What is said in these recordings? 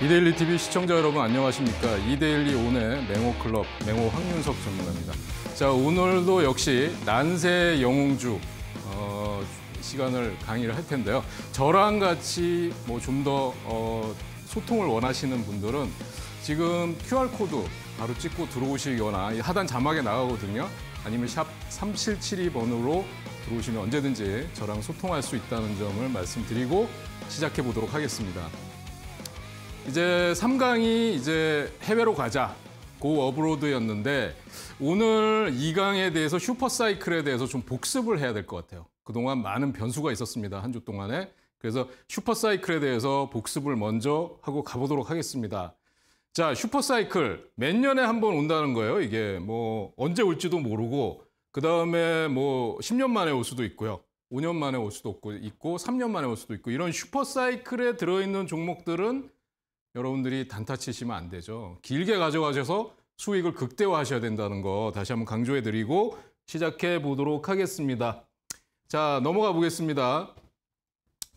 이데일리 TV 시청자 여러분 안녕하십니까? 이데일리 온의 맹호 클럽 맹호 황윤석 전문가입니다. 자 오늘도 역시 난세 영웅주 어, 시간을 강의를 할 텐데요. 저랑 같이 뭐 좀더 어, 소통을 원하시는 분들은 지금 QR 코드 바로 찍고 들어오시거나 하단 자막에 나가거든요. 아니면 샵 3772번으로 들어오시면 언제든지 저랑 소통할 수 있다는 점을 말씀드리고 시작해 보도록 하겠습니다. 이제 3강이 이제 해외로 가자. 고 어브로드였는데 오늘 2강에 대해서 슈퍼사이클에 대해서 좀 복습을 해야 될 것 같아요. 그동안 많은 변수가 있었습니다. 한 주 동안에. 그래서 슈퍼사이클에 대해서 복습을 먼저 하고 가보도록 하겠습니다. 자, 슈퍼사이클. 몇 년에 한 번 온다는 거예요. 이게 뭐 언제 올지도 모르고 그 다음에 뭐 10년 만에 올 수도 있고요. 5년 만에 올 수도 있고, 있고 3년 만에 올 수도 있고 이런 슈퍼사이클에 들어있는 종목들은 여러분들이 단타 치시면 안 되죠. 길게 가져가셔서 수익을 극대화하셔야 된다는 거 다시 한번 강조해 드리고 시작해 보도록 하겠습니다. 자, 넘어가 보겠습니다.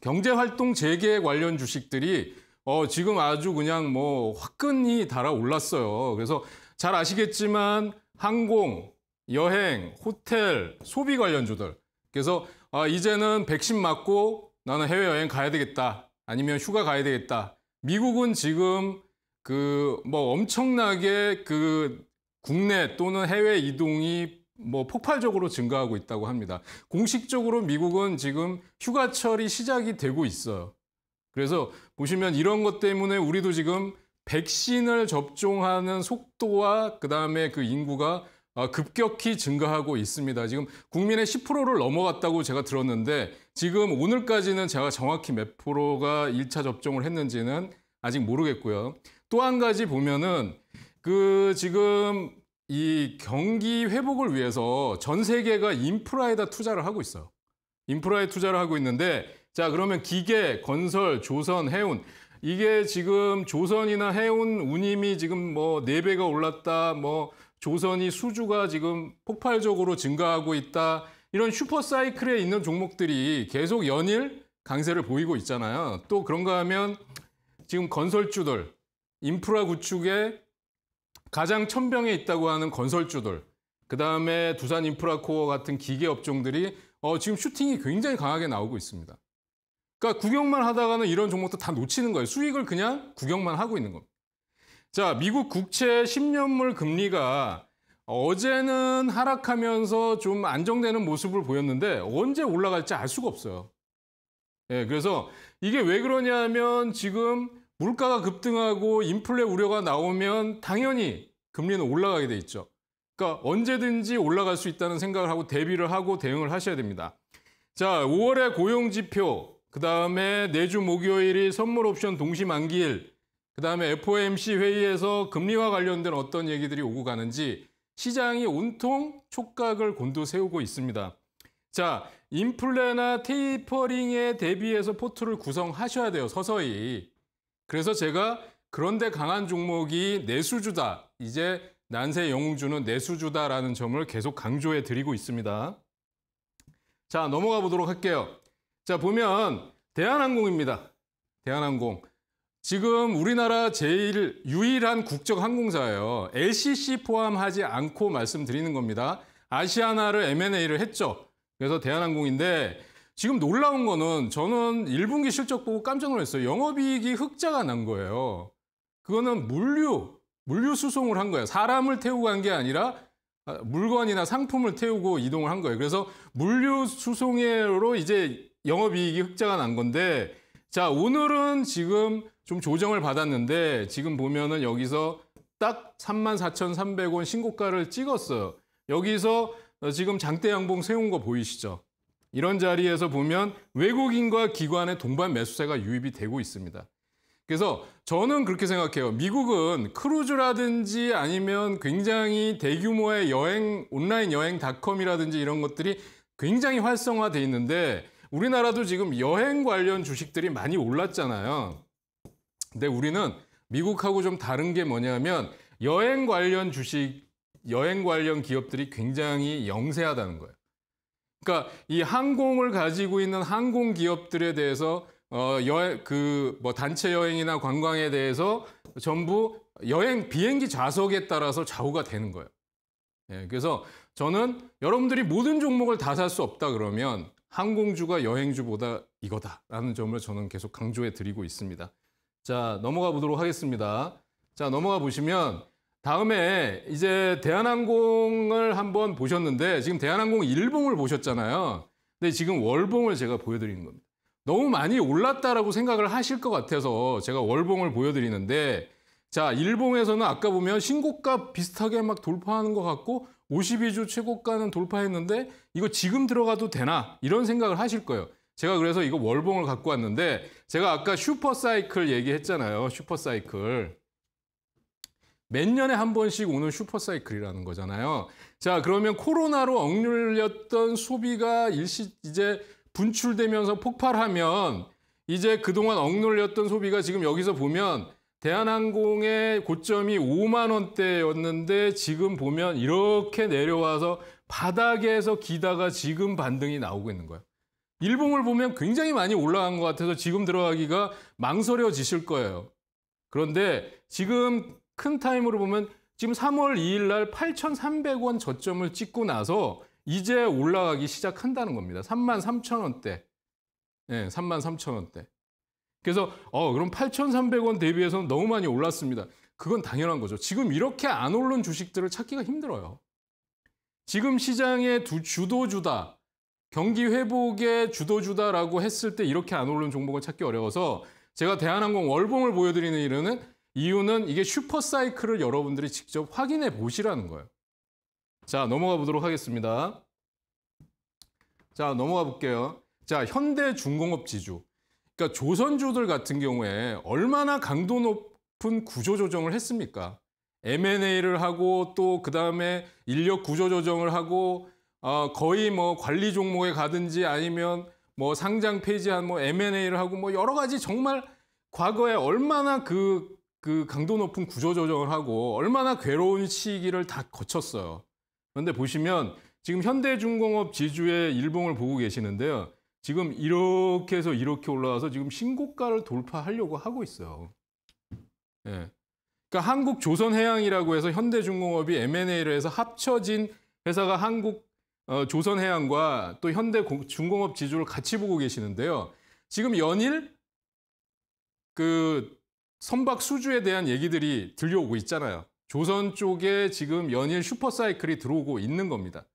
경제활동 재개 관련 주식들이 어, 지금 아주 그냥 뭐 화끈히 달아올랐어요. 그래서 잘 아시겠지만 항공, 여행, 호텔, 소비 관련주들. 그래서 아, 이제는 백신 맞고 나는 해외여행 가야 되겠다. 아니면 휴가 가야 되겠다. 미국은 지금 그 뭐 엄청나게 그 국내 또는 해외 이동이 뭐 폭발적으로 증가하고 있다고 합니다. 공식적으로 미국은 지금 휴가철이 시작이 되고 있어요. 그래서 보시면 이런 것 때문에 우리도 지금 백신을 접종하는 속도와 그다음에 그 인구가 아, 급격히 증가하고 있습니다. 지금 국민의 10%를 넘어갔다고 제가 들었는데 지금 오늘까지는 제가 정확히 몇 프로가 1차 접종을 했는지는 아직 모르겠고요. 또 한 가지 보면은 그 지금 이 경기 회복을 위해서 전 세계가 인프라에다 투자를 하고 있어요. 인프라에 투자를 하고 있는데 자 그러면 기계, 건설, 조선, 해운 이게 지금 조선이나 해운 운임이 지금 뭐 4배가 올랐다 뭐 조선이 수주가 지금 폭발적으로 증가하고 있다. 이런 슈퍼사이클에 있는 종목들이 계속 연일 강세를 보이고 있잖아요. 또 그런가 하면 지금 건설주들, 인프라 구축에 가장 천병에 있다고 하는 건설주들, 그다음에 두산 인프라코어 같은 기계 업종들이 어, 지금 슈팅이 굉장히 강하게 나오고 있습니다. 그러니까 구경만 하다가는 이런 종목도 다 놓치는 거예요. 수익을 그냥 구경만 하고 있는 겁니다. 자, 미국 국채 10년물 금리가 어제는 하락하면서 좀 안정되는 모습을 보였는데 언제 올라갈지 알 수가 없어요. 예, 그래서 이게 왜 그러냐면 지금 물가가 급등하고 인플레 우려가 나오면 당연히 금리는 올라가게 돼 있죠. 그러니까 언제든지 올라갈 수 있다는 생각을 하고 대비를 하고 대응을 하셔야 됩니다. 자, 5월의 고용 지표, 그다음에 내주 목요일이 선물 옵션 동시 만기일 그 다음에 FOMC 회의에서 금리와 관련된 어떤 얘기들이 오고 가는지 시장이 온통 촉각을 곤두세우고 있습니다. 자, 인플레나 테이퍼링에 대비해서 포트를 구성하셔야 돼요, 서서히. 그래서 제가 그런데 강한 종목이 내수주다. 이제 난세 영웅주는 내수주다라는 점을 계속 강조해 드리고 있습니다. 자, 넘어가 보도록 할게요. 자, 보면 대한항공입니다. 대한항공. 지금 우리나라 제일 유일한 국적 항공사예요. LCC 포함하지 않고 말씀드리는 겁니다. 아시아나를 M&A를 했죠. 그래서 대한항공인데 지금 놀라운 거는 저는 1분기 실적 보고 깜짝 놀랐어요. 영업이익이 흑자가 난 거예요. 그거는 물류, 물류 수송을 한 거예요. 사람을 태우고 간 게 아니라 아, 물건이나 상품을 태우고 이동을 한 거예요. 그래서 물류 수송으로 이제 영업이익이 흑자가 난 건데 자 오늘은 지금 좀 조정을 받았는데 지금 보면은 여기서 딱 34,300원 신고가를 찍었어요. 여기서 어, 지금 장대 양봉 세운 거 보이시죠? 이런 자리에서 보면 외국인과 기관의 동반 매수세가 유입이 되고 있습니다. 그래서 저는 그렇게 생각해요. 미국은 크루즈라든지 아니면 굉장히 대규모의 여행, 온라인 여행 닷컴이라든지 이런 것들이 굉장히 활성화돼 있는데 우리나라도 지금 여행 관련 주식들이 많이 올랐잖아요. 근데 우리는 미국하고 좀 다른 게 뭐냐면 여행 관련 주식, 여행 관련 기업들이 굉장히 영세하다는 거예요. 그러니까 이 항공을 가지고 있는 항공 기업들에 대해서 어 여행 그 뭐 단체 여행이나 관광에 대해서 전부 여행 비행기 좌석에 따라서 좌우가 되는 거예요. 예, 그래서 저는 여러분들이 모든 종목을 다 살 수 없다 그러면 항공주가 여행주보다 이거다라는 점을 저는 계속 강조해 드리고 있습니다. 자, 넘어가 보도록 하겠습니다. 자, 넘어가 보시면 다음에 이제 대한항공을 한번 보셨는데 지금 대한항공 일봉을 보셨잖아요. 근데 지금 월봉을 제가 보여드리는 겁니다. 너무 많이 올랐다라고 생각을 하실 것 같아서 제가 월봉을 보여드리는데 자, 일봉에서는 아까 보면 신고가 비슷하게 막 돌파하는 것 같고 52주 최고가는 돌파했는데 이거 지금 들어가도 되나 이런 생각을 하실 거예요. 제가 그래서 이거 월봉을 갖고 왔는데 제가 아까 슈퍼사이클 얘기했잖아요. 슈퍼사이클. 몇 년에 한 번씩 오는 슈퍼사이클이라는 거잖아요. 자, 그러면 코로나로 억눌렸던 소비가 일시 이제 분출되면서 폭발하면 이제 그동안 억눌렸던 소비가 지금 여기서 보면 대한항공의 고점이 5만 원대였는데 지금 보면 이렇게 내려와서 바닥에서 기다가 지금 반등이 나오고 있는 거예요. 일봉을 보면 굉장히 많이 올라간 것 같아서 지금 들어가기가 망설여지실 거예요. 그런데 지금 큰 타임으로 보면 지금 3월 2일 날 8,300원 저점을 찍고 나서 이제 올라가기 시작한다는 겁니다. 33,000원대. 네, 33,000원대. 그래서 어 그럼 8,300원 대비해서는 너무 많이 올랐습니다. 그건 당연한 거죠. 지금 이렇게 안 오른 주식들을 찾기가 힘들어요. 지금 시장의 두 주도주다. 경기 회복의 주도주다라고 했을 때 이렇게 안오른 종목을 찾기 어려워서 제가 대한항공 월봉을 보여드리는 이유는 이유는 이게 슈퍼 사이클을 여러분들이 직접 확인해 보시라는 거예요. 자, 넘어가 보도록 하겠습니다. 자, 넘어가 볼게요. 자, 현대중공업 지주. 그러니까 조선주들 같은 경우에 얼마나 강도 높은 구조 조정을 했습니까? M&A를 하고 또 그다음에 인력 구조 조정을 하고 어, 거의 뭐 관리 종목에 가든지 아니면 뭐 상장 폐지한 뭐 M&A를 하고 뭐 여러 가지 정말 과거에 얼마나 그, 그 강도 높은 구조 조정을 하고 얼마나 괴로운 시기를 다 거쳤어요. 그런데 보시면 지금 현대중공업 지주의 일봉을 보고 계시는데요. 지금 이렇게 해서 이렇게 올라와서 지금 신고가를 돌파하려고 하고 있어요. 예. 그러니까 한국조선해양이라고 해서 현대중공업이 M&A를 해서 합쳐진 회사가 한국 어, 조선해양과 또 현대 중공업 지주를 같이 보고 계시는데요. 지금 연일 그 선박 수주에 대한 얘기들이 들려오고 있잖아요. 조선 쪽에 지금 연일 슈퍼사이클이 들어오고 있는 겁니다.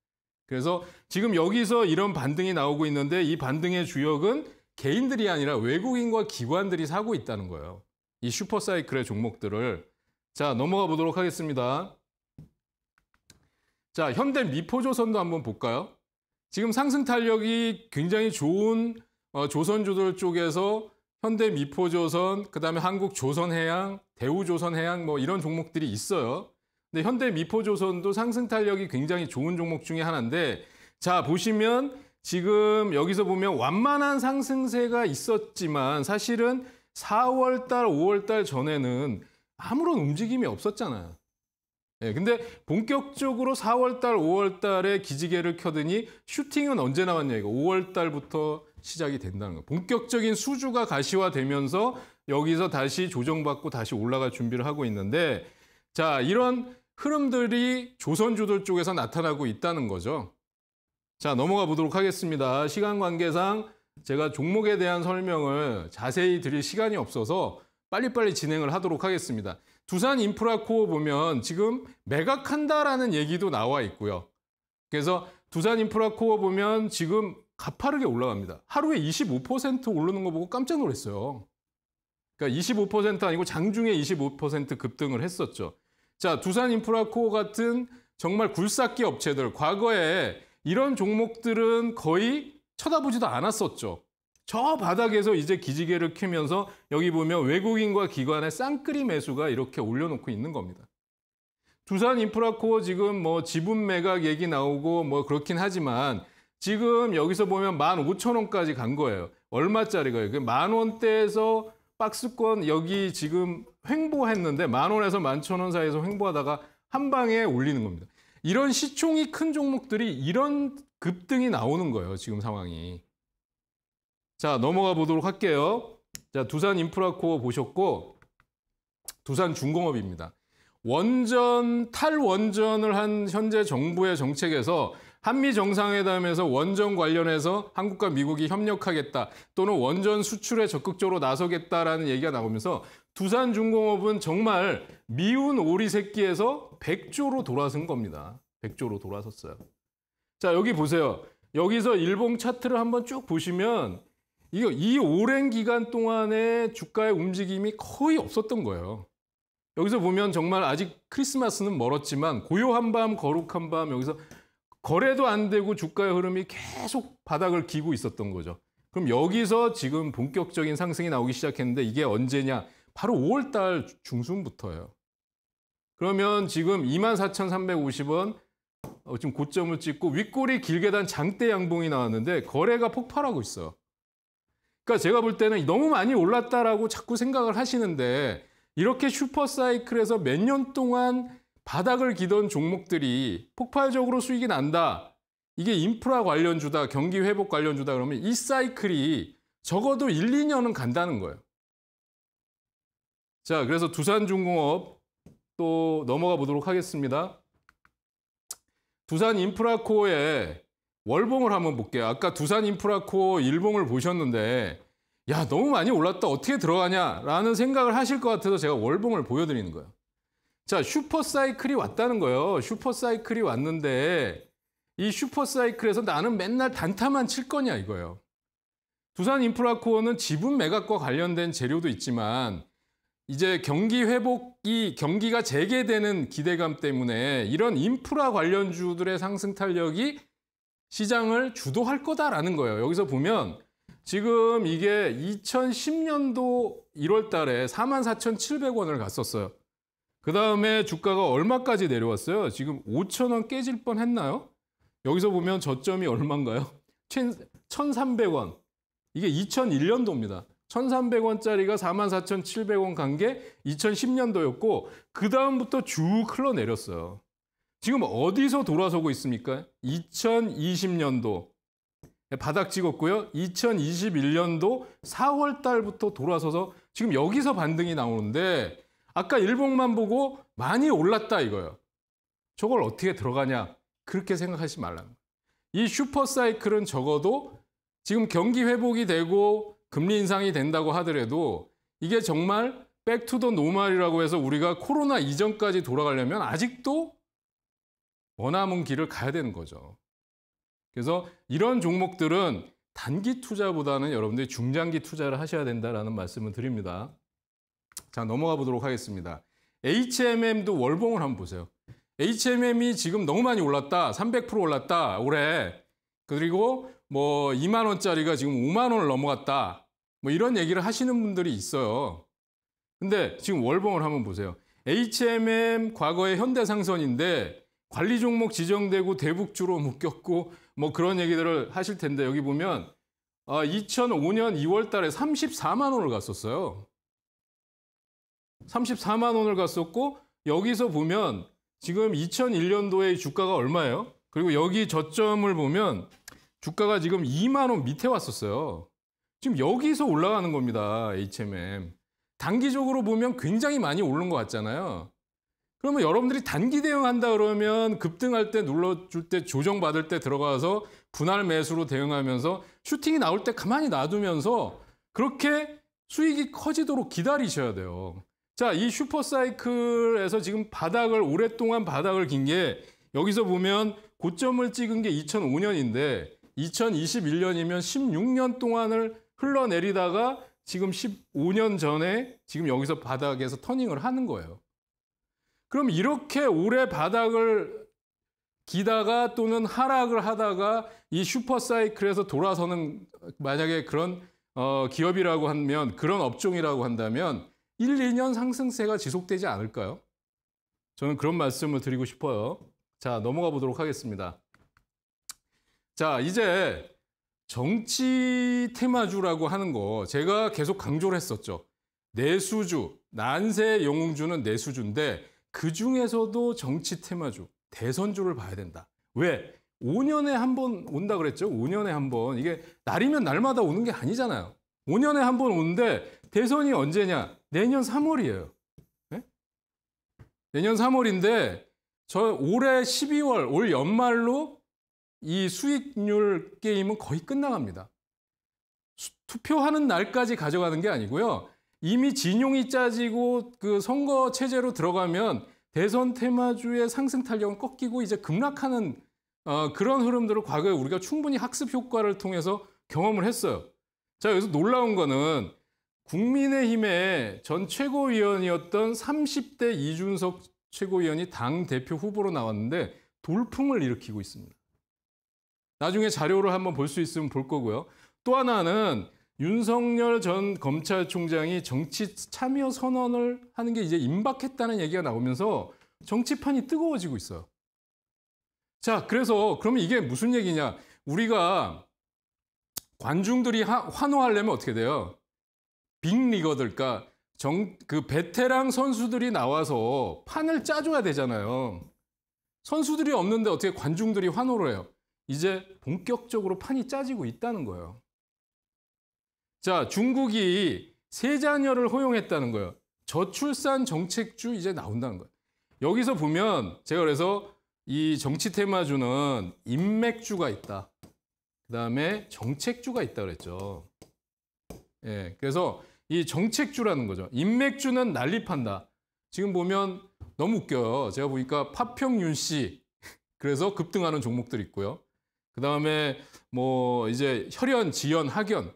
그래서 지금 여기서 이런 반등이 나오고 있는데 이 반등의 주역은 개인들이 아니라 외국인과 기관들이 사고 있다는 거예요. 이 슈퍼사이클의 종목들을. 자, 넘어가 보도록 하겠습니다. 자, 현대 미포조선도 한번 볼까요? 지금 상승 탄력이 굉장히 좋은 어, 조선조들 쪽에서 현대 미포조선, 그다음에 한국 조선해양, 대우조선해양 뭐 이런 종목들이 있어요. 근데 현대 미포조선도 상승 탄력이 굉장히 좋은 종목 중에 하나인데 자, 보시면 지금 여기서 보면 완만한 상승세가 있었지만 사실은 4월 달, 5월 달 전에는 아무런 움직임이 없었잖아요. 예, 근데 본격적으로 4월 달, 5월 달에 기지개를 켜더니 슈팅은 언제 나왔냐 이거 5월 달부터 시작이 된다는 거. 본격적인 수주가 가시화되면서 여기서 다시 조정받고 다시 올라갈 준비를 하고 있는데 자, 이런 흐름들이 조선주들 쪽에서 나타나고 있다는 거죠. 자, 넘어가 보도록 하겠습니다. 시간 관계상 제가 종목에 대한 설명을 자세히 드릴 시간이 없어서 빨리빨리 진행을 하도록 하겠습니다. 두산 인프라코어 보면 지금 매각한다라는 얘기도 나와 있고요. 그래서 두산 인프라코어 보면 지금 가파르게 올라갑니다. 하루에 25% 오르는 거 보고 깜짝 놀랐어요. 그러니까 25% 아니고 장중에 25% 급등을 했었죠. 자, 두산 인프라코어 같은 정말 굴삭기 업체들 과거에 이런 종목들은 거의 쳐다보지도 않았었죠. 저 바닥에서 이제 기지개를 키면서 여기 보면 외국인과 기관의 쌍끌이 매수가 이렇게 올려놓고 있는 겁니다. 두산 인프라코어 지금 뭐 지분 매각 얘기 나오고 뭐 그렇긴 하지만 지금 여기서 보면 15,000원까지 간 거예요. 얼마짜리가요? 그만 원대에서 박스권 여기 지금 횡보했는데 만 원에서 만 천 원 사이에서 횡보하다가 한 방에 올리는 겁니다. 이런 시총이 큰 종목들이 이런 급등이 나오는 거예요. 지금 상황이. 자, 넘어가 보도록 할게요. 자, 두산 인프라코어 보셨고 두산 중공업입니다. 원전 탈원전을 한 현재 정부의 정책에서 한미 정상회담에서 원전 관련해서 한국과 미국이 협력하겠다 또는 원전 수출에 적극적으로 나서겠다라는 얘기가 나오면서 두산중공업은 정말 미운 오리 새끼에서 백조로 돌아선 겁니다. 백조로 돌아섰어요. 자 여기 보세요. 여기서 일봉 차트를 한번 쭉 보시면 이거 이 오랜 기간 동안에 주가의 움직임이 거의 없었던 거예요. 여기서 보면 정말 아직 크리스마스는 멀었지만 고요한 밤, 거룩한 밤 여기서 거래도 안 되고 주가의 흐름이 계속 바닥을 기고 있었던 거죠. 그럼 여기서 지금 본격적인 상승이 나오기 시작했는데 이게 언제냐? 바로 5월 달 중순부터예요. 그러면 지금 24,350원 어, 지금 고점을 찍고 윗골이 길게 단 장대 양봉이 나왔는데 거래가 폭발하고 있어요. 그러니까 제가 볼 때는 너무 많이 올랐다라고 자꾸 생각을 하시는데 이렇게 슈퍼사이클에서 몇 년 동안 바닥을 기던 종목들이 폭발적으로 수익이 난다. 이게 인프라 관련주다, 경기 회복 관련주다 그러면 이 사이클이 적어도 1, 2년은 간다는 거예요. 자, 그래서 두산중공업 또 넘어가 보도록 하겠습니다. 두산인프라코에 어 월봉을 한번 볼게요. 아까 두산 인프라코어 일봉을 보셨는데 야 너무 많이 올랐다 어떻게 들어가냐라는 생각을 하실 것 같아서 제가 월봉을 보여드리는 거예요. 자 슈퍼사이클이 왔다는 거예요. 슈퍼사이클이 왔는데 이 슈퍼사이클에서 나는 맨날 단타만 칠 거냐 이거예요. 두산 인프라코어는 지분 매각과 관련된 재료도 있지만 이제 경기 회복이 경기가 재개되는 기대감 때문에 이런 인프라 관련주들의 상승 탄력이 시장을 주도할 거다라는 거예요. 여기서 보면 지금 이게 2010년도 1월 달에 44,700원을 갔었어요. 그 다음에 주가가 얼마까지 내려왔어요? 지금 5,000원 깨질 뻔 했나요? 여기서 보면 저점이 얼마인가요? 1,300원. 이게 2001년도입니다. 1,300원짜리가 44,700원 간 게 2010년도였고 그 다음부터 쭉 흘러내렸어요. 지금 어디서 돌아서고 있습니까? 2020년도 바닥 찍었고요. 2021년도 4월 달부터 돌아서서 지금 여기서 반등이 나오는데 아까 일봉만 보고 많이 올랐다 이거예요. 저걸 어떻게 들어가냐 그렇게 생각하지 말라는 거예요. 이 슈퍼 사이클은 적어도 지금 경기 회복이 되고 금리 인상이 된다고 하더라도 이게 정말 백투더 노말이라고 해서 우리가 코로나 이전까지 돌아가려면 아직도 원하문 길을 가야 되는 거죠. 그래서 이런 종목들은 단기 투자보다는 여러분들이 중장기 투자를 하셔야 된다라는 말씀을 드립니다. 자, 넘어가 보도록 하겠습니다. HMM도 월봉을 한번 보세요. HMM이 지금 너무 많이 올랐다. 300% 올랐다. 올해. 그리고 뭐 2만 원짜리가 지금 5만 원을 넘어갔다. 뭐 이런 얘기를 하시는 분들이 있어요. 근데 지금 월봉을 한번 보세요. HMM 과거의 현대상선인데 관리 종목 지정되고 대북주로 묶였고 뭐 그런 얘기들을 하실 텐데 여기 보면 2005년 아, 2월 달에 34만 원을 갔었어요. 34만 원을 갔었고 여기서 보면 지금 2001년도에 주가가 얼마예요? 그리고 여기 저점을 보면 주가가 지금 2만 원 밑에 왔었어요. 지금 여기서 올라가는 겁니다. HMM. 단기적으로 보면 굉장히 많이 오른 것 같잖아요. 그러면 여러분들이 단기 대응한다 그러면 급등할 때 눌러줄 때 조정받을 때 들어가서 분할 매수로 대응하면서 슈팅이 나올 때 가만히 놔두면서 그렇게 수익이 커지도록 기다리셔야 돼요. 자, 이 슈퍼사이클에서 지금 바닥을 오랫동안 바닥을 긴 게 여기서 보면 고점을 찍은 게 2005년인데 2021년이면 16년 동안을 흘러내리다가 지금 15년 전에 지금 여기서 바닥에서 터닝을 하는 거예요. 그럼 이렇게 오래 바닥을 기다가 또는 하락을 하다가 이 슈퍼사이클에서 돌아서는 만약에 그런 어, 기업이라고 하면 그런 업종이라고 한다면 1, 2년 상승세가 지속되지 않을까요? 저는 그런 말씀을 드리고 싶어요. 자, 넘어가 보도록 하겠습니다. 자, 이제 정치 테마주라고 하는 거 제가 계속 강조를 했었죠. 내수주, 난세 영웅주는 내수주인데 그 중에서도 정치 테마주, 대선주를 봐야 된다. 왜? 5년에 한 번 온다 그랬죠? 5년에 한 번. 이게 날이면 날마다 오는 게 아니잖아요. 5년에 한 번 오는데 대선이 언제냐? 내년 3월이에요. 네? 예? 내년 3월인데 저 올해 12월, 올 연말로 이 수익률 게임은 거의 끝나갑니다. 투표하는 날까지 가져가는 게 아니고요. 이미 진용이 짜지고 그 선거 체제로 들어가면 대선 테마주의 상승 탄력은 꺾이고 이제 급락하는 어, 그런 흐름들을 과거에 우리가 충분히 학습 효과를 통해서 경험을 했어요. 자, 여기서 놀라운 거는 국민의힘의 전 최고위원이었던 30대 이준석 최고위원이 당 대표 후보로 나왔는데 돌풍을 일으키고 있습니다. 나중에 자료를 한번 볼 수 있으면 볼 거고요. 또 하나는 윤석열 전 검찰총장이 정치 참여 선언을 하는 게 이제 임박했다는 얘기가 나오면서 정치판이 뜨거워지고 있어요. 자, 그래서 그러면 이게 무슨 얘기냐? 우리가 관중들이 환호하려면 어떻게 돼요? 빅리거들까? 정, 그 베테랑 선수들이 나와서 판을 짜줘야 되잖아요. 선수들이 없는데 어떻게 관중들이 환호를 해요? 이제 본격적으로 판이 짜지고 있다는 거예요. 자, 중국이 세자녀를 허용했다는 거예요. 저출산 정책주 이제 나온다는 거예요. 여기서 보면 제가 그래서 이 정치 테마주는 인맥주가 있다. 그다음에 정책주가 있다 그랬죠. 예. 그래서 이 정책주라는 거죠. 인맥주는 난립한다. 지금 보면 너무 웃겨요. 제가 보니까 파평윤 씨 그래서 급등하는 종목들 있고요. 그다음에 뭐 이제 혈연, 지연, 학연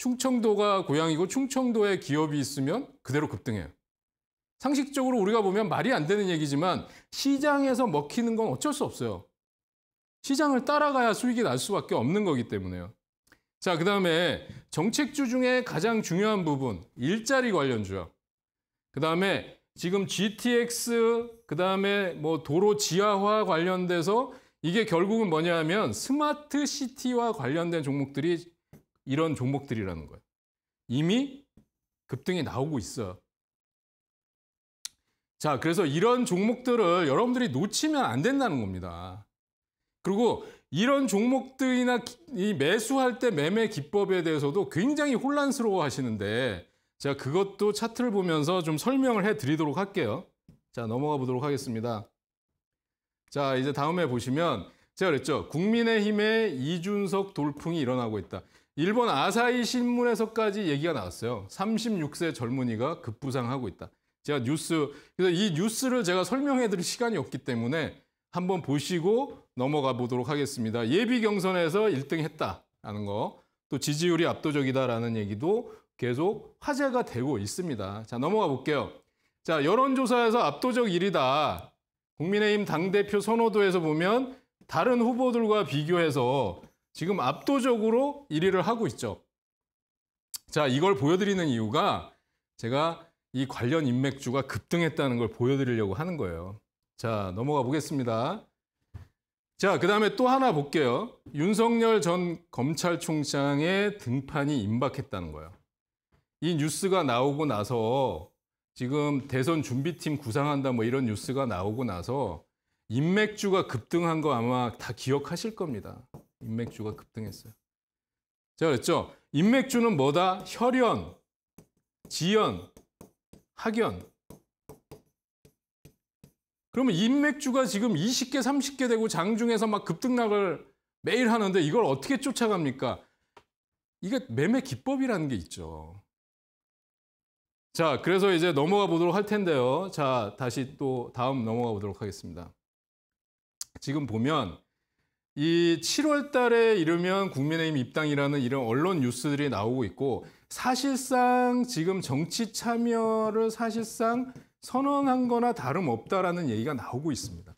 충청도가 고향이고 충청도에 기업이 있으면 그대로 급등해요. 상식적으로 우리가 보면 말이 안 되는 얘기지만 시장에서 먹히는 건 어쩔 수 없어요. 시장을 따라가야 수익이 날 수밖에 없는 거기 때문에요. 자, 그 다음에 정책주 중에 가장 중요한 부분, 일자리 관련주요. 그 다음에 지금 GTX, 그 다음에 뭐 도로 지하화 관련돼서 이게 결국은 뭐냐 하면 스마트 시티와 관련된 종목들이 이런 종목들이라는 거예요. 이미 급등이 나오고 있어요. 자, 그래서 이런 종목들을 여러분들이 놓치면 안 된다는 겁니다. 그리고 이런 종목들이나 이 매수할 때 매매 기법에 대해서도 굉장히 혼란스러워 하시는데 제가 그것도 차트를 보면서 좀 설명을 해 드리도록 할게요. 자, 넘어가 보도록 하겠습니다. 자, 이제 다음에 보시면 제가 그랬죠. 국민의힘의 이준석 돌풍이 일어나고 있다. 일본 아사히 신문에서까지 얘기가 나왔어요. 36세 젊은이가 급부상하고 있다. 제가 뉴스 그래서 이 뉴스를 제가 설명해 드릴 시간이 없기 때문에 한번 보시고 넘어가 보도록 하겠습니다. 예비 경선에서 1등 했다라는 거. 또 지지율이 압도적이다라는 얘기도 계속 화제가 되고 있습니다. 자, 넘어가 볼게요. 자, 여론조사에서 압도적 1위다. 국민의힘 당대표 선호도에서 보면 다른 후보들과 비교해서 지금 압도적으로 1위를 하고 있죠. 자, 이걸 보여드리는 이유가 제가 이 관련 인맥주가 급등했다는 걸 보여드리려고 하는 거예요. 자, 넘어가 보겠습니다. 자, 그 다음에 또 하나 볼게요. 윤석열 전 검찰총장의 등판이 임박했다는 거예요. 이 뉴스가 나오고 나서 지금 대선 준비팀 구상한다 뭐 이런 뉴스가 나오고 나서 인맥주가 급등한 거 아마 다 기억하실 겁니다. 인맥주가 급등했어요. 제가 그랬죠. 인맥주는 뭐다? 혈연, 지연, 학연. 그러면 인맥주가 지금 20개, 30개 되고 장중에서 막 급등락을 매일 하는데 이걸 어떻게 쫓아갑니까? 이게 매매 기법이라는 게 있죠. 자, 그래서 이제 넘어가 보도록 할 텐데요. 자, 다시 또 다음 넘어가 보도록 하겠습니다. 지금 보면 이 7월 달에 이르면 국민의힘 입당이라는 이런 언론 뉴스들이 나오고 있고 사실상 지금 정치 참여를 사실상 선언한 거나 다름없다라는 얘기가 나오고 있습니다.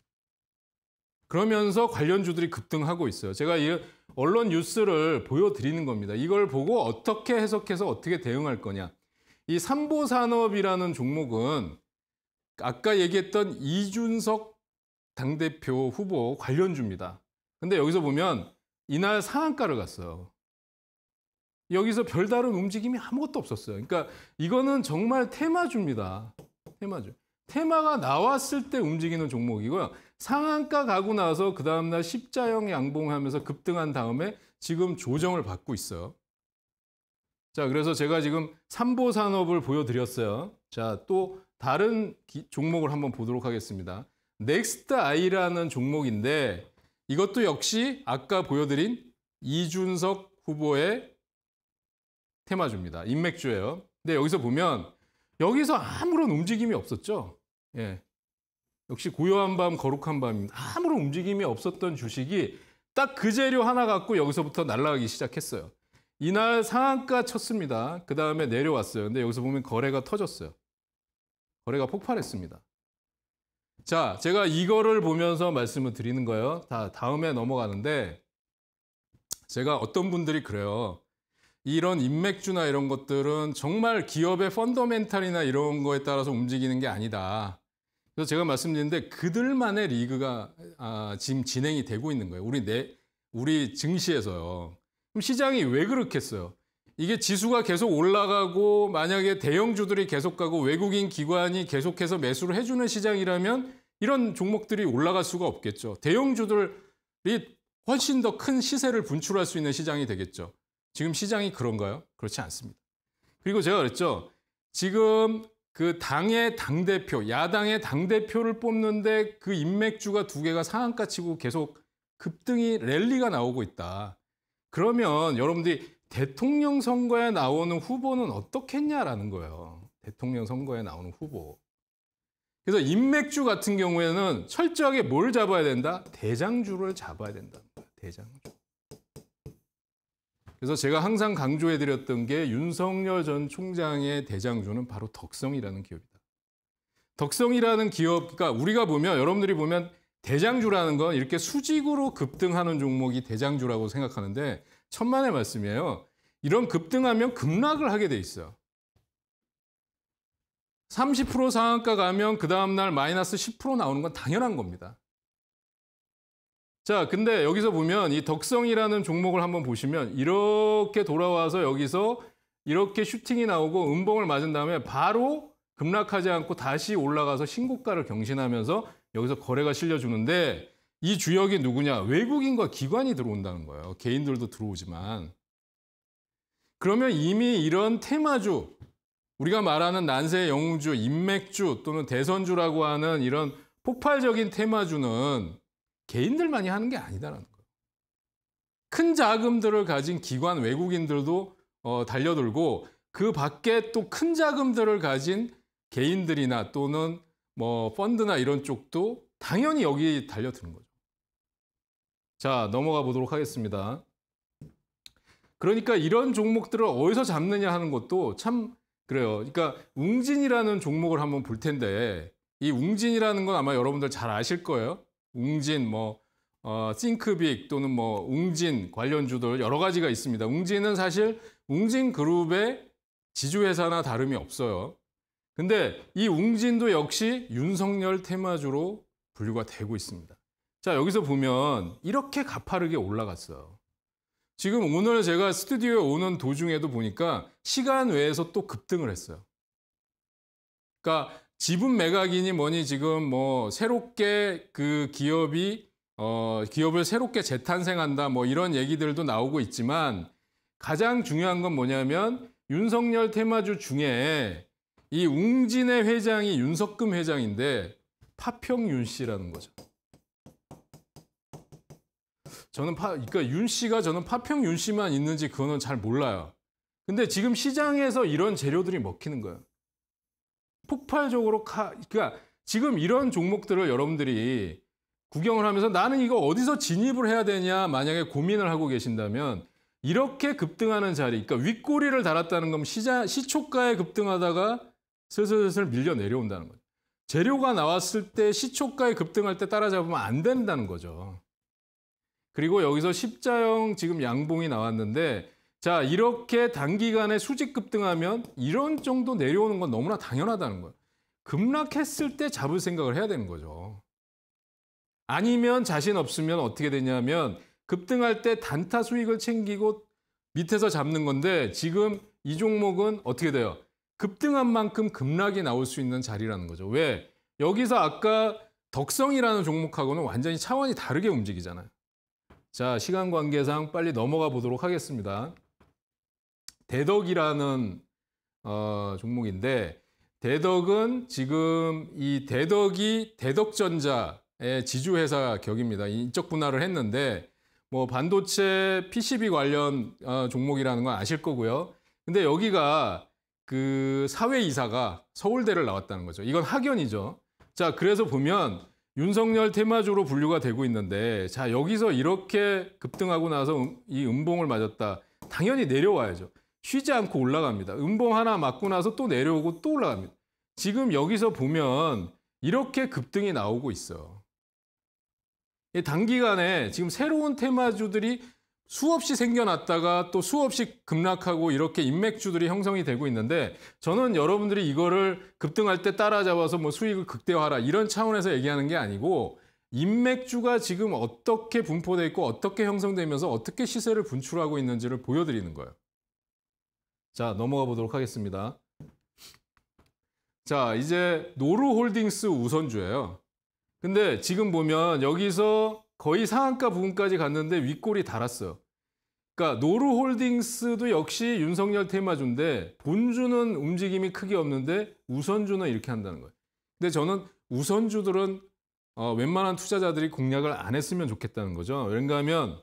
그러면서 관련주들이 급등하고 있어요. 제가 이 언론 뉴스를 보여드리는 겁니다. 이걸 보고 어떻게 해석해서 어떻게 대응할 거냐. 이 삼보산업이라는 종목은 아까 얘기했던 이준석 당대표 후보 관련주입니다. 근데 여기서 보면 이날 상한가를 갔어요. 여기서 별다른 움직임이 아무것도 없었어요. 그러니까 이거는 정말 테마주입니다. 테마주. 테마가 나왔을 때 움직이는 종목이고요. 상한가 가고 나서 그 다음날 십자형 양봉하면서 급등한 다음에 지금 조정을 받고 있어요. 자, 그래서 제가 지금 삼보산업을 보여드렸어요. 자, 또 다른 기, 종목을 한번 보도록 하겠습니다. 넥스트 아이라는 종목인데 이것도 역시 아까 보여드린 이준석 후보의 테마주입니다. 인맥주예요. 근데 여기서 보면 여기서 아무런 움직임이 없었죠. 예. 역시 고요한 밤, 거룩한 밤입니다. 아무런 움직임이 없었던 주식이 딱 그 재료 하나 갖고 여기서부터 날아가기 시작했어요. 이날 상한가 쳤습니다. 그 다음에 내려왔어요. 근데 여기서 보면 거래가 터졌어요. 거래가 폭발했습니다. 자, 제가 이거를 보면서 말씀을 드리는 거예요. 다 다음에 넘어가는데 제가 어떤 분들이 그래요. 이런 인맥주나 이런 것들은 정말 기업의 펀더멘탈이나 이런 거에 따라서 움직이는 게 아니다. 그래서 제가 말씀드는데 그들만의 리그가 아, 지금 진행이 되고 있는 거예요. 우리 내 우리 증시에서요. 그럼 시장이 왜 그렇겠어요? 이게 지수가 계속 올라가고 만약에 대형주들이 계속 가고 외국인 기관이 계속해서 매수를 해주는 시장이라면 이런 종목들이 올라갈 수가 없겠죠. 대형주들이 훨씬 더 큰 시세를 분출할 수 있는 시장이 되겠죠. 지금 시장이 그런가요? 그렇지 않습니다. 그리고 제가 그랬죠. 지금 그 당의 당대표, 야당의 당대표를 뽑는데 그 인맥주가 두 개가 상한가 치고 계속 급등이 랠리가 나오고 있다. 그러면 여러분들이 대통령 선거에 나오는 후보는 어떻겠냐라는 거예요. 대통령 선거에 나오는 후보. 그래서 인맥주 같은 경우에는 철저하게 뭘 잡아야 된다? 대장주를 잡아야 된다. 대장주. 그래서 제가 항상 강조해 드렸던 게 윤석열 전 총장의 대장주는 바로 덕성이라는 기업이다. 덕성이라는 기업, 그러니까 우리가 보면 여러분들이 보면 대장주라는 건 이렇게 수직으로 급등하는 종목이 대장주라고 생각하는데 천만의 말씀이에요. 이런 급등하면 급락을 하게 돼 있어. 30% 상한가 가면 그 다음날 마이너스 10% 나오는 건 당연한 겁니다. 자, 근데 여기서 보면 이 덕성이라는 종목을 한번 보시면 이렇게 돌아와서 여기서 이렇게 슈팅이 나오고 음봉을 맞은 다음에 바로 급락하지 않고 다시 올라가서 신고가를 경신하면서 여기서 거래가 실려주는데 이 주역이 누구냐? 외국인과 기관이 들어온다는 거예요. 개인들도 들어오지만. 그러면 이미 이런 테마주, 우리가 말하는 난세 영웅주, 인맥주 또는 대선주라고 하는 이런 폭발적인 테마주는 개인들만이 하는 게 아니다라는 거예요. 큰 자금들을 가진 기관 외국인들도 어, 달려들고 그 밖에 또 큰 자금들을 가진 개인들이나 또는 뭐 펀드나 이런 쪽도 당연히 여기 달려드는 거죠. 자, 넘어가 보도록 하겠습니다. 그러니까 이런 종목들을 어디서 잡느냐 하는 것도 참 그래요. 그러니까 웅진이라는 종목을 한번 볼 텐데 이 웅진이라는 건 아마 여러분들 잘 아실 거예요. 웅진, 뭐 어, 싱크빅 또는 뭐 웅진 관련주들 여러 가지가 있습니다. 웅진은 사실 웅진 그룹의 지주회사나 다름이 없어요. 근데 이 웅진도 역시 윤석열 테마주로 분류가 되고 있습니다. 자, 여기서 보면 이렇게 가파르게 올라갔어요. 지금 오늘 제가 스튜디오에 오는 도중에도 보니까 시간 외에서 또 급등을 했어요. 그러니까 지분 매각이니 뭐니 지금 뭐 새롭게 그 기업이 어, 기업을 새롭게 재탄생한다 뭐 이런 얘기들도 나오고 있지만 가장 중요한 건 뭐냐면 윤석열 테마주 중에 이 웅진의 회장이 윤석금 회장인데 파평윤 씨라는 거죠. 저는 파, 그러니까 윤 씨가 저는 파평 윤 씨만 있는지 그거는 잘 몰라요. 근데 지금 시장에서 이런 재료들이 먹히는 거예요. 폭발적으로 카, 그러니까 지금 이런 종목들을 여러분들이 구경을 하면서 나는 이거 어디서 진입을 해야 되냐 만약에 고민을 하고 계신다면 이렇게 급등하는 자리, 그러니까 윗꼬리를 달았다는 건 시장, 시초가에 급등하다가 슬슬슬 슬 밀려 내려온다는 거죠. 재료가 나왔을 때 시초가에 급등할 때 따라잡으면 안 된다는 거죠. 그리고 여기서 십자형 지금 양봉이 나왔는데 자 이렇게 단기간에 수직 급등하면 이런 정도 내려오는 건 너무나 당연하다는 거예요. 급락했을 때 잡을 생각을 해야 되는 거죠. 아니면 자신 없으면 어떻게 되냐면 급등할 때 단타 수익을 챙기고 밑에서 잡는 건데 지금 이 종목은 어떻게 돼요? 급등한 만큼 급락이 나올 수 있는 자리라는 거죠. 왜? 여기서 아까 덕성이라는 종목하고는 완전히 차원이 다르게 움직이잖아요. 자, 시간 관계상 빨리 넘어가 보도록 하겠습니다. 대덕이라는 어, 종목인데 대덕은 지금 이 대덕이 대덕전자의 지주회사 격입니다. 인적 분할을 했는데 뭐 반도체 PCB 관련 어, 종목이라는 건 아실 거고요. 근데 여기가 그 사회 이사가 서울대를 나왔다는 거죠. 이건 학연이죠. 자, 그래서 보면 윤석열 테마주로 분류가 되고 있는데 자 여기서 이렇게 급등하고 나서 음, 이 음봉을 맞았다. 당연히 내려와야죠. 쉬지 않고 올라갑니다. 음봉 하나 맞고 나서 또 내려오고 또 올라갑니다. 지금 여기서 보면 이렇게 급등이 나오고 있어요. 단기간에 지금 새로운 테마주들이 수없이 생겨났다가 또 수없이 급락하고 이렇게 인맥주들이 형성이 되고 있는데 저는 여러분들이 이거를 급등할 때 따라잡아서 뭐 수익을 극대화하라 이런 차원에서 얘기하는 게 아니고 인맥주가 지금 어떻게 분포되어 있고 어떻게 형성되면서 어떻게 시세를 분출하고 있는지를 보여드리는 거예요. 자 넘어가 보도록 하겠습니다. 자 이제 노루홀딩스 우선주예요. 근데 지금 보면 여기서 거의 상한가 부분까지 갔는데 윗골이 달았어요. 그러니까 노루홀딩스도 역시 윤석열 테마주인데 본주는 움직임이 크게 없는데 우선주는 이렇게 한다는 거예요. 근데 저는 우선주들은 어, 웬만한 투자자들이 공략을 안 했으면 좋겠다는 거죠. 왜냐 하면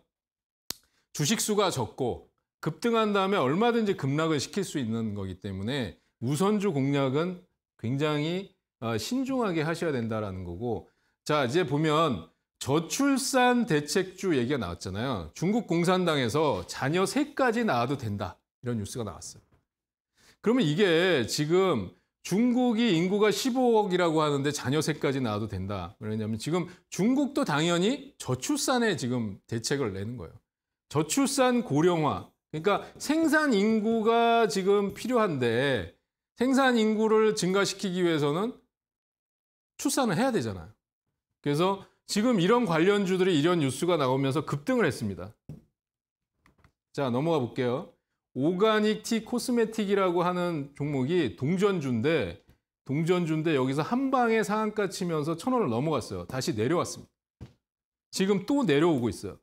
주식 수가 적고 급등한 다음에 얼마든지 급락을 시킬 수 있는 거기 때문에 우선주 공략은 굉장히 어, 신중하게 하셔야 된다라는 거고 자 이제 보면 저출산 대책주 얘기가 나왔잖아요. 중국 공산당에서 자녀 3까지 낳아도 된다. 이런 뉴스가 나왔어요. 그러면 이게 지금 중국이 인구가 15억이라고 하는데 자녀 3까지 낳아도 된다. 왜냐하면 지금 중국도 당연히 저출산에 지금 대책을 내는 거예요. 저출산 고령화. 그러니까 생산 인구가 지금 필요한데 생산 인구를 증가시키기 위해서는 출산을 해야 되잖아요. 그래서 지금 이런 관련주들이 이런 뉴스가 나오면서 급등을 했습니다. 자, 넘어가 볼게요. 오가닉 티 코스메틱이라고 하는 종목이 동전주인데 동전주인데 여기서 한 방에 상한가 치면서 천 원을 넘어갔어요. 다시 내려왔습니다. 지금 또 내려오고 있어요.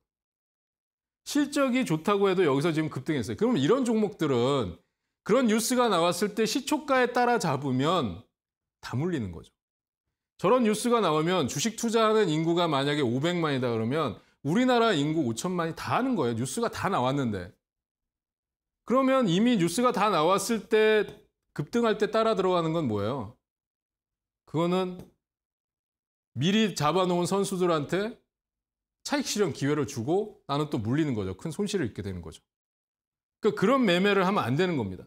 실적이 좋다고 해도 여기서 지금 급등했어요. 그럼 이런 종목들은 그런 뉴스가 나왔을 때 시초가에 따라 잡으면 다 물리는 거죠. 저런 뉴스가 나오면 주식 투자하는 인구가 만약에 500만이다 그러면 우리나라 인구 5천만이 다 하는 거예요. 뉴스가 다 나왔는데. 그러면 이미 뉴스가 다 나왔을 때 급등할 때 따라 들어가는 건 뭐예요? 그거는 미리 잡아놓은 선수들한테 차익 실현 기회를 주고 나는 또 물리는 거죠. 큰 손실을 입게 되는 거죠. 그러니까 그런 매매를 하면 안 되는 겁니다.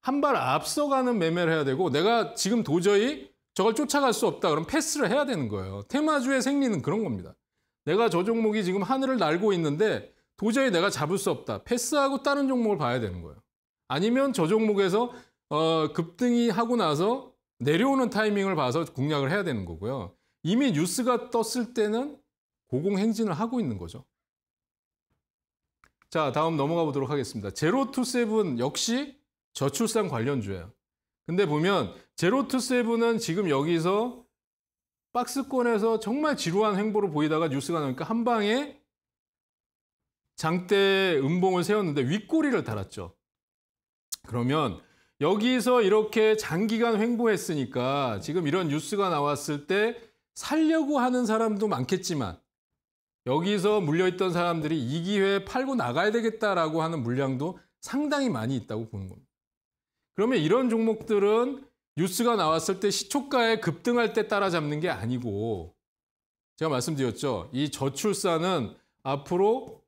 한 발 앞서가는 매매를 해야 되고 내가 지금 도저히 저걸 쫓아갈 수 없다. 그럼 패스를 해야 되는 거예요. 테마주의 생리는 그런 겁니다. 내가 저 종목이 지금 하늘을 날고 있는데 도저히 내가 잡을 수 없다. 패스하고 다른 종목을 봐야 되는 거예요. 아니면 저 종목에서 어, 급등이 하고 나서 내려오는 타이밍을 봐서 공략을 해야 되는 거고요. 이미 뉴스가 떴을 때는 고공행진을 하고 있는 거죠. 자, 다음 넘어가 보도록 하겠습니다. 제로투세븐 역시 저출산 관련주예요. 근데 보면 제로투세븐은 지금 여기서 박스권에서 정말 지루한 행보를 보이다가 뉴스가 나니까한 방에 장대 음봉을 세웠는데 윗꼬리를 달았죠. 그러면 여기서 이렇게 장기간 횡보했으니까 지금 이런 뉴스가 나왔을 때 살려고 하는 사람도 많겠지만 여기서 물려있던 사람들이 이 기회에 팔고 나가야 되겠다라고 하는 물량도 상당히 많이 있다고 보는 겁니다. 그러면 이런 종목들은 뉴스가 나왔을 때 시초가에 급등할 때 따라잡는 게 아니고 제가 말씀드렸죠. 이 저출산은 앞으로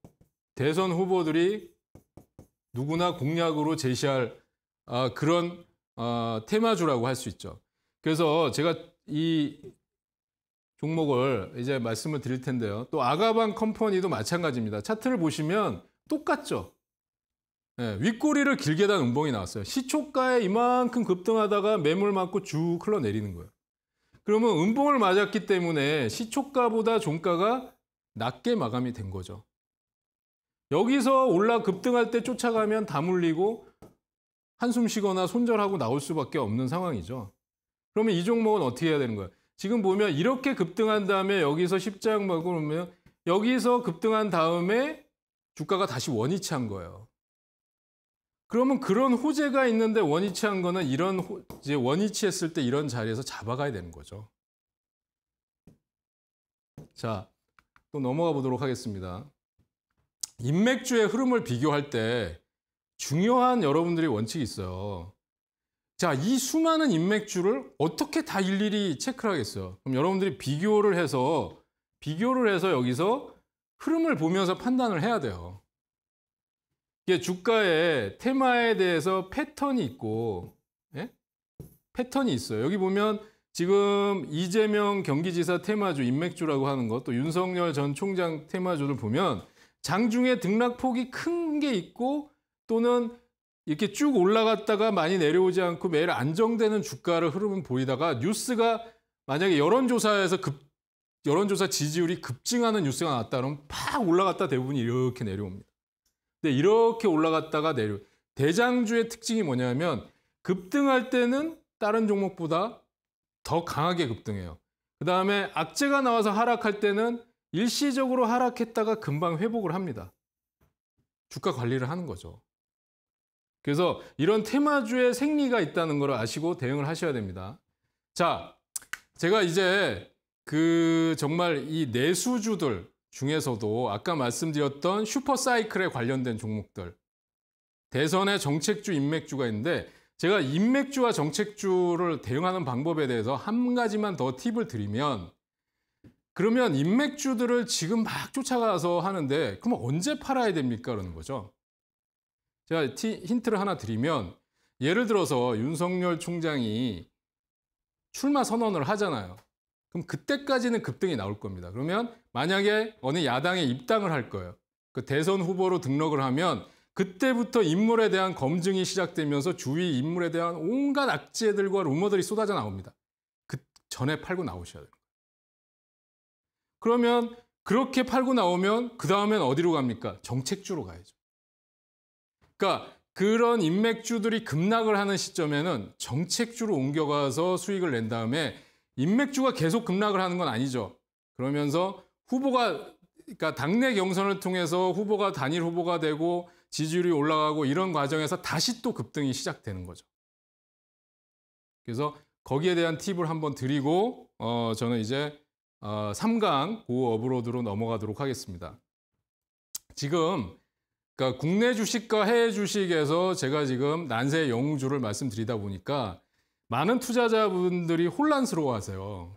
대선 후보들이 누구나 공약으로 제시할 아, 그런 아, 테마주라고 할 수 있죠. 그래서 제가 이 종목을 이제 말씀을 드릴 텐데요. 또 아가방 컴퍼니도 마찬가지입니다. 차트를 보시면 똑같죠. 네, 윗꼬리를 길게 단 음봉이 나왔어요. 시초가에 이만큼 급등하다가 매물 맞고 쭉 흘러내리는 거예요. 그러면 음봉을 맞았기 때문에 시초가보다 종가가 낮게 마감이 된 거죠. 여기서 올라 급등할 때 쫓아가면 다 물리고 한숨 쉬거나 손절하고 나올 수밖에 없는 상황이죠. 그러면 이 종목은 어떻게 해야 되는 거예요? 지금 보면 이렇게 급등한 다음에 여기서 십자형 막으면 여기서 급등한 다음에 주가가 다시 원위치한 거예요. 그러면 그런 호재가 있는데 원위치 한 거는 이런 호, 이제 원위치 했을 때 이런 자리에서 잡아가야 되는 거죠. 자, 또 넘어가 보도록 하겠습니다. 인맥주의 흐름을 비교할 때 중요한 여러분들이 원칙이 있어요. 자, 이 수많은 인맥주를 어떻게 다 일일이 체크를 하겠어요? 그럼 여러분들이 비교를 해서 비교를 해서 여기서 흐름을 보면서 판단을 해야 돼요. 이게 주가에 테마에 대해서 패턴이 있고 예? 패턴이 있어요. 여기 보면 지금 이재명 경기지사 테마주 인맥주라고 하는 것, 또 윤석열 전 총장 테마주를 보면 장중에 등락폭이 큰 게 있고 또는 이렇게 쭉 올라갔다가 많이 내려오지 않고 매일 안정되는 주가를 흐름을 보이다가 뉴스가 만약에 여론조사에서 급 여론조사 지지율이 급증하는 뉴스가 나왔다 그러면 팍 올라갔다 대부분이 이렇게 내려옵니다. 근 네, 이렇게 올라갔다가 내려. 대장주의 특징이 뭐냐면 급등할 때는 다른 종목보다 더 강하게 급등해요. 그 다음에 악재가 나와서 하락할 때는 일시적으로 하락했다가 금방 회복을 합니다. 주가 관리를 하는 거죠. 그래서 이런 테마주의 생리가 있다는 걸 아시고 대응을 하셔야 됩니다. 자, 제가 이제 그 정말 이 내수주들 중에서도 아까 말씀드렸던 슈퍼사이클에 관련된 종목들 대선의 정책주, 인맥주가 있는데 제가 인맥주와 정책주를 대응하는 방법에 대해서 한 가지만 더 팁을 드리면 그러면 인맥주들을 지금 막 쫓아가서 하는데 그럼 언제 팔아야 됩니까? 라는 거죠. 제가 티, 힌트를 하나 드리면 예를 들어서 윤석열 총장이 출마 선언을 하잖아요. 그럼 그때까지는 급등이 나올 겁니다. 그러면 만약에 어느 야당에 입당을 할 거예요. 그 대선 후보로 등록을 하면 그때부터 인물에 대한 검증이 시작되면서 주위 인물에 대한 온갖 악재들과 루머들이 쏟아져 나옵니다. 그 전에 팔고 나오셔야 돼요. 그러면 그렇게 팔고 나오면 그 다음엔 어디로 갑니까? 정책주로 가야죠. 그러니까 그런 인맥주들이 급락을 하는 시점에는 정책주로 옮겨가서 수익을 낸 다음에 인맥주가 계속 급락을 하는 건 아니죠. 그러면서 후보가 그러니까 당내 경선을 통해서 후보가 단일 후보가 되고 지지율이 올라가고 이런 과정에서 다시 또 급등이 시작되는 거죠. 그래서 거기에 대한 팁을 한번 드리고 어, 저는 이제 어, 3강 고 업로드로 넘어가도록 하겠습니다. 지금 그러니까 국내 주식과 해외 주식에서 제가 지금 난세 영웅주를 말씀드리다 보니까 많은 투자자분들이 혼란스러워하세요.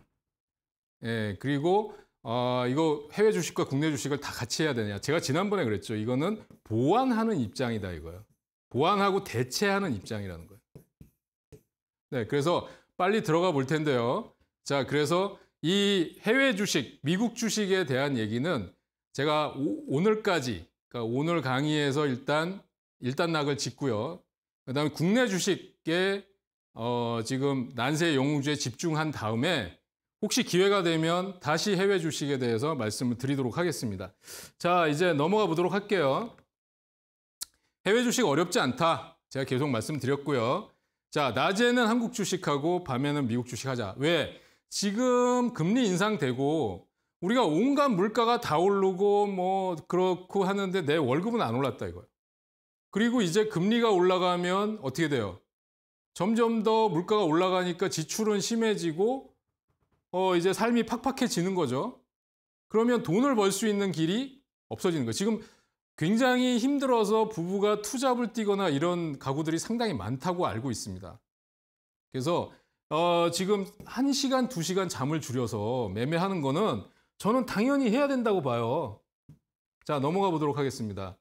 예, 그리고 어, 이거 해외 주식과 국내 주식을 다 같이 해야 되냐. 제가 지난번에 그랬죠. 이거는 보완하는 입장이다 이거요 보완하고 대체하는 입장이라는 거예요. 네, 그래서 빨리 들어가 볼 텐데요. 자, 그래서 이 해외 주식, 미국 주식에 대한 얘기는 제가 오, 늘까지 그러니까 오늘 강의에서 일단 일단 낙을 짓고요. 그다음에 국내 주식에 어, 지금 난세 영웅주에 집중한 다음에 혹시 기회가 되면 다시 해외 주식에 대해서 말씀을 드리도록 하겠습니다. 자, 이제 넘어가 보도록 할게요. 해외 주식 어렵지 않다. 제가 계속 말씀드렸고요. 자, 낮에는 한국 주식하고 밤에는 미국 주식하자. 왜? 지금 금리 인상되고 우리가 온갖 물가가 다 오르고 뭐 그렇고 하는데 내 월급은 안 올랐다 이거예요. 그리고 이제 금리가 올라가면 어떻게 돼요? 점점 더 물가가 올라가니까 지출은 심해지고 어, 이제 삶이 팍팍해지는 거죠. 그러면 돈을 벌 수 있는 길이 없어지는 거예요. 지금 굉장히 힘들어서 부부가 투잡을 뛰거나 이런 가구들이 상당히 많다고 알고 있습니다. 그래서 어, 지금 1시간, 2시간 잠을 줄여서 매매하는 거는 저는 당연히 해야 된다고 봐요. 자, 넘어가 보도록 하겠습니다.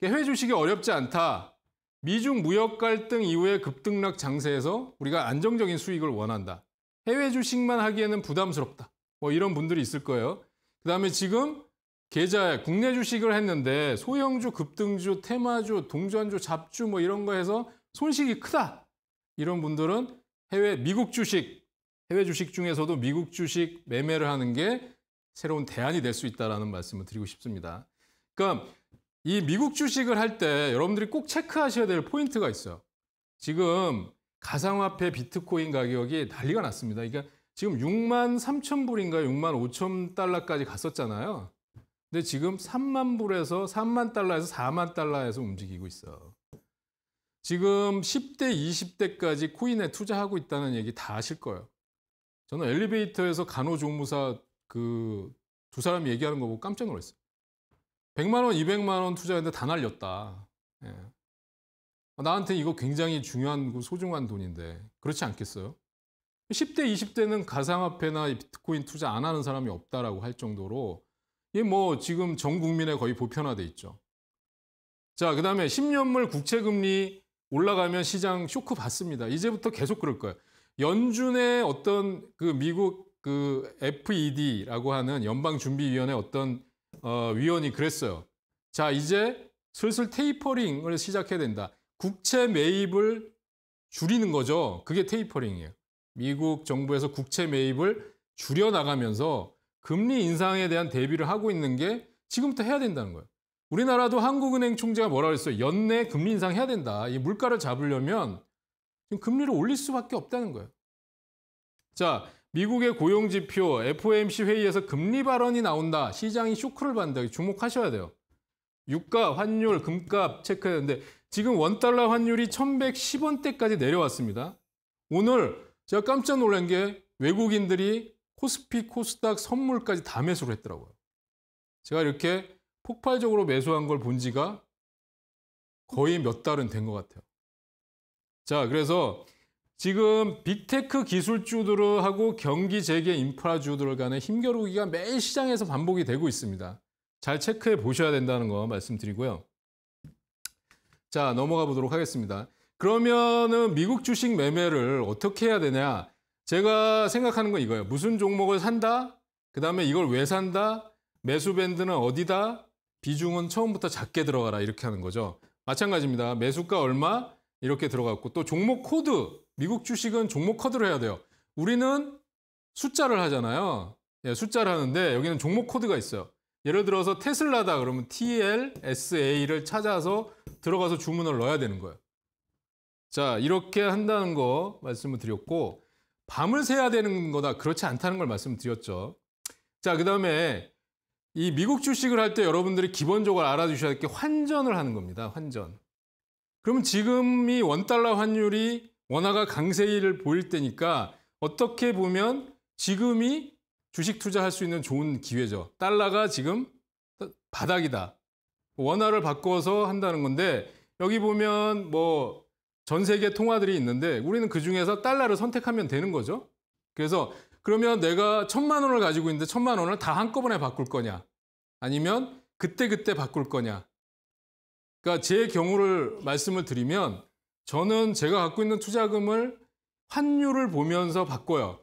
그러니까 해외 주식이 어렵지 않다. 미중 무역 갈등 이후의 급등락 장세에서 우리가 안정적인 수익을 원한다. 해외 주식만 하기에는 부담스럽다. 뭐 이런 분들이 있을 거예요. 그 다음에 지금 계좌에 국내 주식을 했는데 소형주, 급등주, 테마주, 동전주, 잡주 뭐 이런 거 해서 손실이 크다. 이런 분들은 해외 미국 주식, 해외 주식 중에서도 미국 주식 매매를 하는 게 새로운 대안이 될 수 있다라는 말씀을 드리고 싶습니다. 그러니까 이 미국 주식을 할 때 여러분들이 꼭 체크하셔야 될 포인트가 있어요. 지금 가상화폐 비트코인 가격이 난리가 났습니다. 그러니까 지금 6만 3천 불인가 6만 5천 달러까지 갔었잖아요. 근데 지금 3만 불에서 3만 달러에서 4만 달러에서 움직이고 있어. 지금 10대, 20대까지 코인에 투자하고 있다는 얘기 다 아실 거예요. 저는 엘리베이터에서 간호조무사 그 두 사람이 얘기하는 거 보고 깜짝 놀랐어요. 100만 원, 200만 원 투자했는데 다 날렸다. 예. 나한테 이거 굉장히 중요한 그 소중한 돈인데 그렇지 않겠어요? 10대, 20대는 가상화폐나 비트코인 투자 안 하는 사람이 없다라고 할 정도로 이게 뭐 지금 전 국민에 거의 보편화돼 있죠. 자, 그다음에 10년물 국채 금리 올라가면 시장 쇼크 받습니다. 이제부터 계속 그럴 거예요. 연준의 어떤 그 미국 그 FED라고 하는 연방 준비 위원회 어떤 어 위원이 그랬어요. 자, 이제 슬슬 테이퍼링을 시작해야 된다. 국채 매입을 줄이는 거죠. 그게 테이퍼링이에요. 미국 정부에서 국채 매입을 줄여나가면서 금리 인상에 대한 대비를 하고 있는 게 지금부터 해야 된다는 거예요. 우리나라도 한국은행 총재가 뭐라 그랬어요? 연내 금리 인상해야 된다. 이 물가를 잡으려면 지금 금리를 올릴 수밖에 없다는 거예요. 자, 미국의 고용지표 FOMC 회의에서 금리 발언이 나온다. 시장이 쇼크를 받는다. 주목하셔야 돼요. 유가, 환율, 금값 체크해야되는데 지금 원달러 환율이 1110원대까지 내려왔습니다. 오늘 제가 깜짝 놀란 게 외국인들이 코스피, 코스닥, 선물까지 다 매수를 했더라고요. 제가 이렇게 폭발적으로 매수한 걸 본 지가 거의 몇 달은 된 것 같아요. 자, 그래서 지금 빅테크 기술주들하고 경기 재개 인프라주들 간의 힘겨루기가 매일 시장에서 반복이 되고 있습니다. 잘 체크해 보셔야 된다는 거 말씀드리고요. 자, 넘어가 보도록 하겠습니다. 그러면은 미국 주식 매매를 어떻게 해야 되냐? 제가 생각하는 건 이거예요. 무슨 종목을 산다? 그다음에 이걸 왜 산다? 매수 밴드는 어디다? 비중은 처음부터 작게 들어가라 이렇게 하는 거죠. 마찬가지입니다. 매수가 얼마 이렇게 들어갔고 또 종목 코드 미국 주식은 종목 코드를 해야 돼요. 우리는 숫자를 하잖아요. 예, 숫자를 하는데 여기는 종목 코드가 있어요. 예를 들어서 테슬라다 그러면 TLSA를 찾아서 들어가서 주문을 넣어야 되는 거예요. 자, 이렇게 한다는 거 말씀을 드렸고 밤을 새야 되는 거다. 그렇지 않다는 걸 말씀드렸죠. 자, 그다음에 이 미국 주식을 할 때 여러분들이 기본적으로 알아주셔야 할게 환전을 하는 겁니다. 환전. 그러면 지금이 원달러 환율이 원화가 강세를 보일 때니까 어떻게 보면 지금이 주식 투자할 수 있는 좋은 기회죠. 달러가 지금 바닥이다. 원화를 바꿔서 한다는 건데 여기 보면 뭐 전 세계 통화들이 있는데 우리는 그 중에서 달러를 선택하면 되는 거죠. 그래서 그러면 내가 천만 원을 가지고 있는데 천만 원을 다 한꺼번에 바꿀 거냐? 아니면 그때그때 그때 바꿀 거냐? 그러니까 제 경우를 말씀을 드리면 저는 제가 갖고 있는 투자금을 환율을 보면서 바꿔요.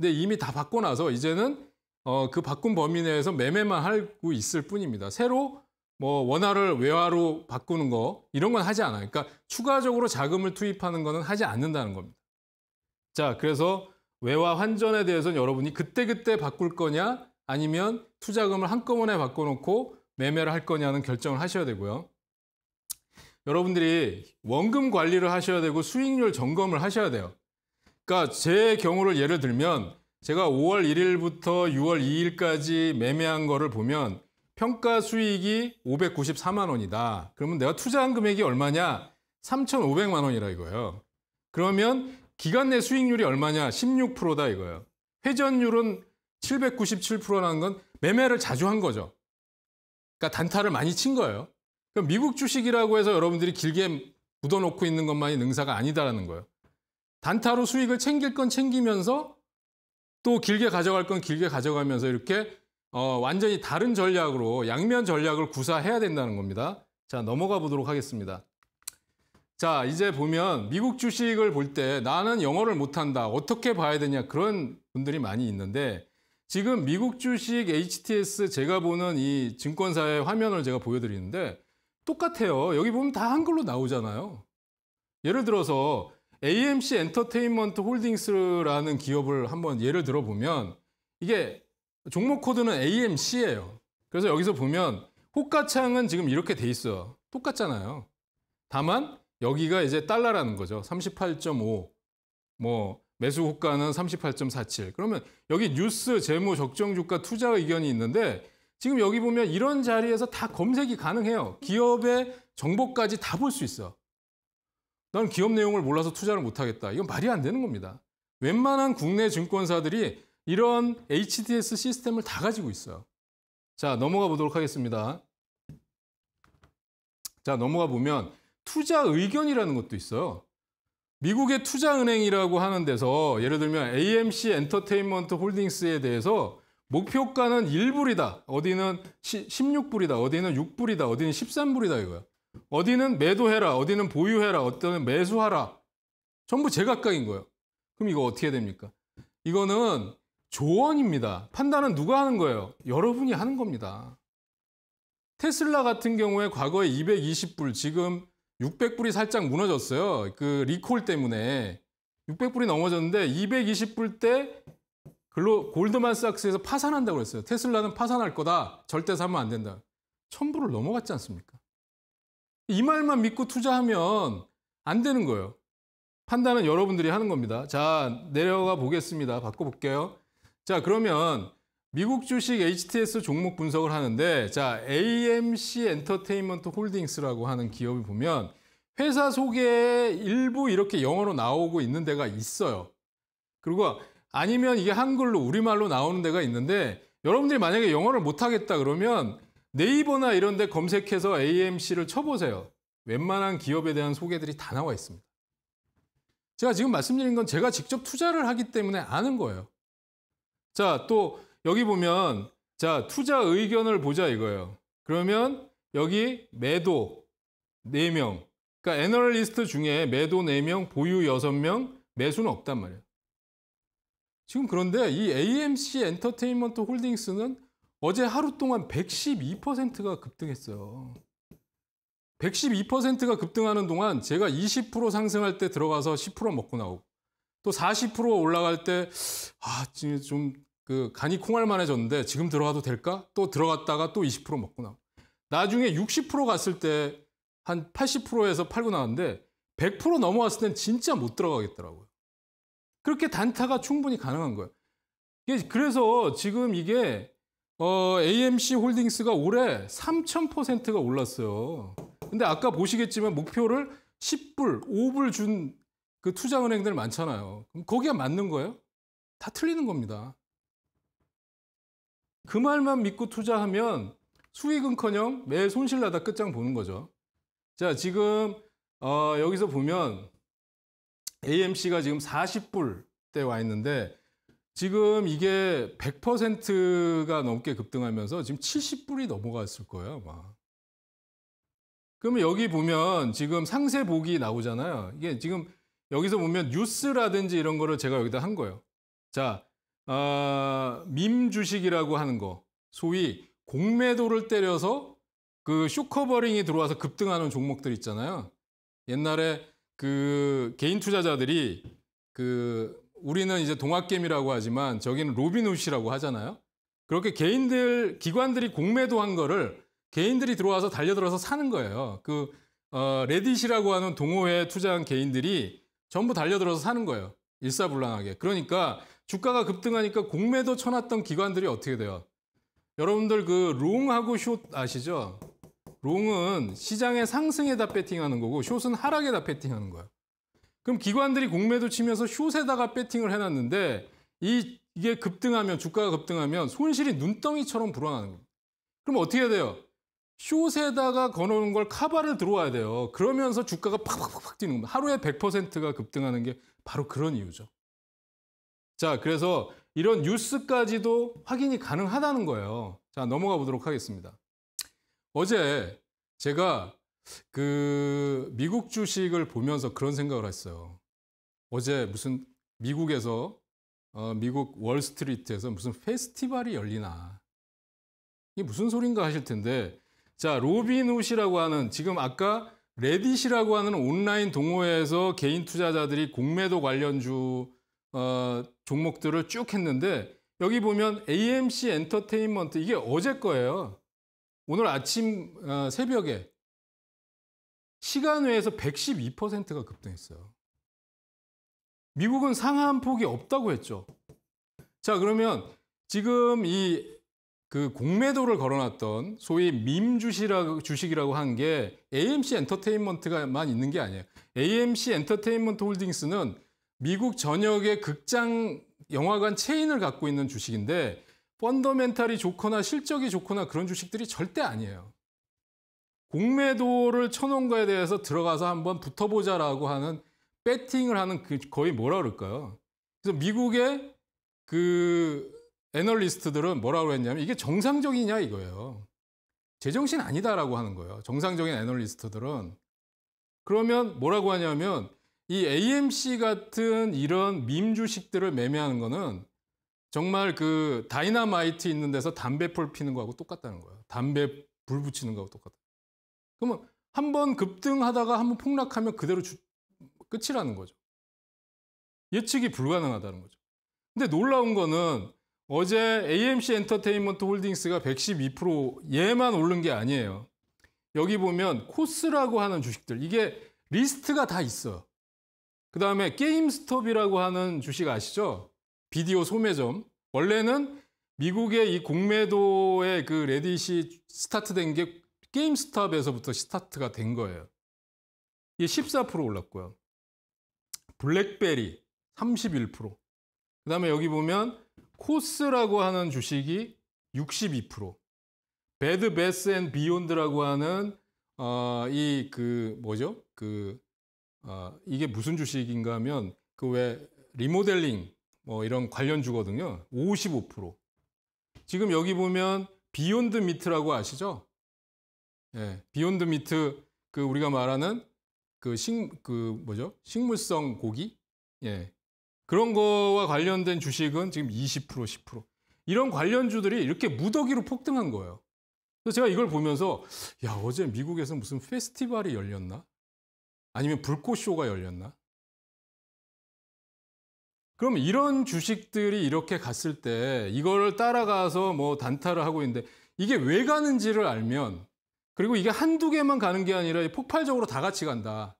근데 이미 다 받고 나서 이제는 어, 그 바꾼 범위 내에서 매매만 하고 있을 뿐입니다. 새로 뭐 원화를 외화로 바꾸는 거 이런 건 하지 않아요. 그러니까 추가적으로 자금을 투입하는 거는 하지 않는다는 겁니다. 자, 그래서 외화 환전에 대해서는 여러분이 그때그때 바꿀 거냐 아니면 투자금을 한꺼번에 바꿔놓고 매매를 할 거냐는 결정을 하셔야 되고요. 여러분들이 원금 관리를 하셔야 되고 수익률 점검을 하셔야 돼요. 그러니까 제 경우를 예를 들면 제가 5월 1일부터 6월 2일까지 매매한 거를 보면 평가 수익이 594만 원이다. 그러면 내가 투자한 금액이 얼마냐? 3,500만 원이라 이거예요. 그러면 기간 내 수익률이 얼마냐? 16%다 이거예요. 회전율은 797%라는 건 매매를 자주 한 거죠. 그러니까 단타를 많이 친 거예요. 그럼 미국 주식이라고 해서 여러분들이 길게 묻어놓고 있는 것만이 능사가 아니다라는 거예요. 단타로 수익을 챙길 건 챙기면서 또 길게 가져갈 건 길게 가져가면서 이렇게 어, 완전히 다른 전략으로 양면 전략을 구사해야 된다는 겁니다. 자 넘어가 보도록 하겠습니다. 자 이제 보면 미국 주식을 볼 때 나는 영어를 못한다 어떻게 봐야 되냐 그런 분들이 많이 있는데 지금 미국 주식 HTS 제가 보는 이 증권사의 화면을 제가 보여드리는데 똑같아요. 여기 보면 다 한글로 나오잖아요. 예를 들어서 AMC 엔터테인먼트 홀딩스라는 기업을 한번 예를 들어보면 이게 종목 코드는 AMC예요. 그래서 여기서 보면 호가창은 지금 이렇게 돼 있어. 똑같잖아요. 다만 여기가 이제 달러라는 거죠. 38.5. 뭐 매수 호가는 38.47. 그러면 여기 뉴스, 재무, 적정 주가, 투자 의견이 있는데 지금 여기 보면 이런 자리에서 다 검색이 가능해요. 기업의 정보까지 다 볼 수 있어. 나는 기업 내용을 몰라서 투자를 못하겠다. 이건 말이 안 되는 겁니다. 웬만한 국내 증권사들이 이런 HTS 시스템을 다 가지고 있어요. 자, 넘어가 보도록 하겠습니다. 자, 넘어가 보면 투자 의견이라는 것도 있어요. 미국의 투자은행이라고 하는 데서 예를 들면 AMC 엔터테인먼트 홀딩스에 대해서 목표가는 1불이다. 어디는 16불이다. 어디는 6불이다. 어디는 13불이다 이거요 어디는 매도해라, 어디는 보유해라, 어떤 매수하라. 전부 제각각인 거예요. 그럼 이거 어떻게 됩니까? 이거는 조언입니다. 판단은 누가 하는 거예요? 여러분이 하는 겁니다. 테슬라 같은 경우에 과거에 220불, 지금 600불이 살짝 무너졌어요. 그 리콜 때문에 600불이 넘어졌는데 220불 때 글로 골드만삭스에서 파산한다고 그랬어요. 테슬라는 파산할 거다. 절대 사면 안 된다. 1000불을 넘어갔지 않습니까? 이 말만 믿고 투자하면 안 되는 거예요. 판단은 여러분들이 하는 겁니다. 자, 내려가 보겠습니다. 바꿔볼게요. 자, 그러면 미국 주식 HTS 종목 분석을 하는데 자, AMC 엔터테인먼트 홀딩스라고 하는 기업을 보면 회사 소개 일부 이렇게 영어로 나오고 있는 데가 있어요. 그리고 아니면 이게 한글로 우리말로 나오는 데가 있는데 여러분들이 만약에 영어를 못 하겠다 그러면 네이버나 이런 데 검색해서 AMC를 쳐보세요. 웬만한 기업에 대한 소개들이 다 나와 있습니다. 제가 지금 말씀드린 건 제가 직접 투자를 하기 때문에 아는 거예요. 자, 또 여기 보면 자, 투자 의견을 보자 이거예요. 그러면 여기 매도 4명. 그러니까 애널리스트 중에 매도 4명, 보유 6명, 매수는 없단 말이에요. 지금 그런데 이 AMC 엔터테인먼트 홀딩스는 어제 하루 동안 112%가 급등했어요. 112%가 급등하는 동안 제가 20% 상승할 때 들어가서 10% 먹고 나오고 또 40% 올라갈 때 아, 지금 좀그 간이 콩알만해졌는데 지금 들어가도 될까? 또 들어갔다가 또 20% 먹고 나오고 나중에 60% 갔을 때 한 80%에서 팔고 나왔는데 100% 넘어왔을 땐 진짜 못 들어가겠더라고요. 그렇게 단타가 충분히 가능한 거예요. 그래서 지금 이게 어, AMC 홀딩스가 올해 3,000%가 올랐어요. 근데 아까 보시겠지만 목표를 10불, 5불 준 그 투자은행들 많잖아요. 그럼 거기가 맞는 거예요? 다 틀리는 겁니다. 그 말만 믿고 투자하면 수익은커녕 매일 손실나다 끝장 보는 거죠. 자, 지금 어, 여기서 보면 AMC가 지금 40불 때 와 있는데 지금 이게 100%가 넘게 급등하면서 지금 70불이 넘어갔을 거예요, 아마. 그러면 여기 보면 지금 상세 보기 나오잖아요. 이게 지금 여기서 보면 뉴스라든지 이런 거를 제가 여기다 한 거예요. 자, 어, 밈 주식이라고 하는 거. 소위 공매도를 때려서 그 쇼커버링이 들어와서 급등하는 종목들 있잖아요. 옛날에 그 개인 투자자들이 그 우리는 이제 동학개미라고 하지만 저기는 로빈훗이라고 하잖아요. 그렇게 개인들 기관들이 공매도한 거를 개인들이 들어와서 달려들어서 사는 거예요. 그 어, 레딧이라고 하는 동호회 투자한 개인들이 전부 달려들어서 사는 거예요. 일사불란하게. 그러니까 주가가 급등하니까 공매도 쳐놨던 기관들이 어떻게 돼요? 여러분들 그 롱하고 숏 아시죠? 롱은 시장의 상승에다 배팅하는 거고 숏은 하락에다 배팅하는 거예요. 그럼 기관들이 공매도 치면서 숏에다가 배팅을 해놨는데 이, 이게 급등하면 주가가 급등하면 손실이 눈덩이처럼 불어나는 거예요. 그럼 어떻게 해야 돼요? 숏에다가 거놓은 걸 카바를 들어와야 돼요. 그러면서 주가가 팍팍팍 뛰는 겁니다. 하루에 100%가 급등하는 게 바로 그런 이유죠. 자, 그래서 이런 뉴스까지도 확인이 가능하다는 거예요. 자, 넘어가 보도록 하겠습니다. 어제 제가 그 미국 주식을 보면서 그런 생각을 했어요. 어제 무슨 미국에서 어, 미국 월스트리트에서 무슨 페스티벌이 열리나 이게 무슨 소린가 하실 텐데 자 로빈훗이라고 하는 지금 아까 레딧이라고 하는 온라인 동호회에서 개인 투자자들이 공매도 관련주 어, 종목들을 쭉 했는데 여기 보면 AMC 엔터테인먼트 이게 어제 거예요. 오늘 아침 어, 새벽에 시간 외에서 112%가 급등했어요. 미국은 상한 폭이 없다고 했죠. 자, 그러면 지금 이 그 공매도를 걸어놨던 소위 민 주식이라고 주식이라고 한 게 AMC 엔터테인먼트가만 있는 게 아니에요. AMC 엔터테인먼트 홀딩스는 미국 전역의 극장 영화관 체인을 갖고 있는 주식인데 펀더멘탈이 좋거나 실적이 좋거나 그런 주식들이 절대 아니에요. 공매도를 쳐놓은 거에 대해서 들어가서 한번 붙어보자라고 하는 배팅을 하는 그 거의 뭐라 그럴까요? 그래서 미국의 그 애널리스트들은 뭐라고 했냐면 이게 정상적이냐 이거예요. 제정신 아니다라고 하는 거예요. 정상적인 애널리스트들은 그러면 뭐라고 하냐면 이 AMC 같은 이런 민 주식들을 매매하는 거는 정말 그 다이나마이트 있는 데서 담배풀 피는 거하고 똑같다는 거예요. 담배 불 붙이는 거하고 똑같다. 그러면 한 번 급등하다가 한 번 폭락하면 그대로 주, 끝이라는 거죠. 예측이 불가능하다는 거죠. 근데 놀라운 거는 어제 AMC 엔터테인먼트 홀딩스가 112% 얘만 오른 게 아니에요. 여기 보면 코스라고 하는 주식들 이게 리스트가 다 있어. 그 다음에 게임스톱이라고 하는 주식 아시죠? 비디오 소매점. 원래는 미국의 이 공매도의 그 레딧이 스타트된 게 게임스탑에서부터 스타트가 된 거예요. 이게 14% 올랐고요. 블랙베리 31%. 그 다음에 여기 보면 코스라고 하는 주식이 62%. 배드 베스 앤 비욘드라고 하는 어, 이그 뭐죠? 그 어, 이게 무슨 주식인가 하면 그 왜 리모델링 뭐 이런 관련 주거든요. 55%. 지금 여기 보면 비욘드 미트라고 아시죠? 예, 비욘드 미트 그 우리가 말하는 그식그 그 뭐죠 식물성 고기 예 그런 거와 관련된 주식은 지금 20% 10% 이런 관련주들이 이렇게 무더기로 폭등한 거예요. 그래서 제가 이걸 보면서 야 어제 미국에서 무슨 페스티벌이 열렸나 아니면 불꽃쇼가 열렸나 그럼 이런 주식들이 이렇게 갔을 때 이걸 따라가서 뭐 단타를 하고 있는데 이게 왜 가는지를 알면 그리고 이게 한두 개만 가는 게 아니라 폭발적으로 다 같이 간다.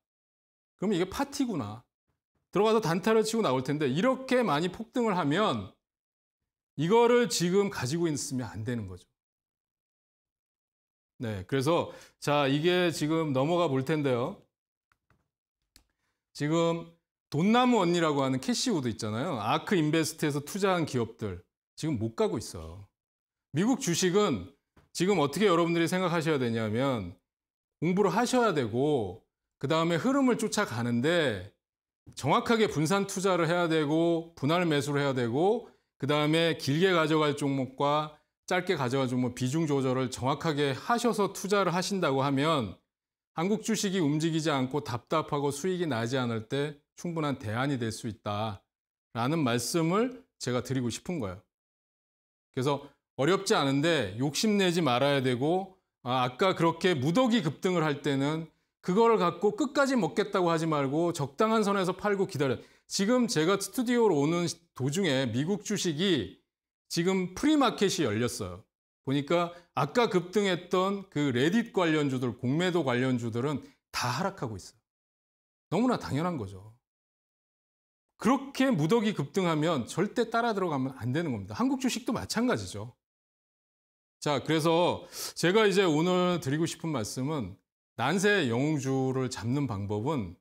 그러면 이게 파티구나. 들어가서 단타를 치고 나올 텐데 이렇게 많이 폭등을 하면 이거를 지금 가지고 있으면 안 되는 거죠. 네, 그래서 자 이게 지금 넘어가 볼 텐데요. 지금 돈나무 언니라고 하는 캐시우드 있잖아요. 아크 인베스트에서 투자한 기업들 지금 못 가고 있어요. 미국 주식은 지금 어떻게 여러분들이 생각하셔야 되냐면 공부를 하셔야 되고 그 다음에 흐름을 쫓아가는데 정확하게 분산 투자를 해야 되고 분할 매수를 해야 되고 그 다음에 길게 가져갈 종목과 짧게 가져갈 종목 비중 조절을 정확하게 하셔서 투자를 하신다고 하면 한국 주식이 움직이지 않고 답답하고 수익이 나지 않을 때 충분한 대안이 될 수 있다라는 말씀을 제가 드리고 싶은 거예요. 그래서 어렵지 않은데 욕심내지 말아야 되고 아, 아까 그렇게 무더기 급등을 할 때는 그걸 갖고 끝까지 먹겠다고 하지 말고 적당한 선에서 팔고 기다려. 지금 제가 스튜디오로 오는 도중에 미국 주식이 지금 프리마켓이 열렸어요. 보니까 아까 급등했던 그 레딧 관련주들, 공매도 관련주들은 다 하락하고 있어요. 너무나 당연한 거죠. 그렇게 무더기 급등하면 절대 따라 들어가면 안 되는 겁니다. 한국 주식도 마찬가지죠. 자, 그래서 제가 이제 오늘 드리고 싶은 말씀은 난세 영웅주를 잡는 방법은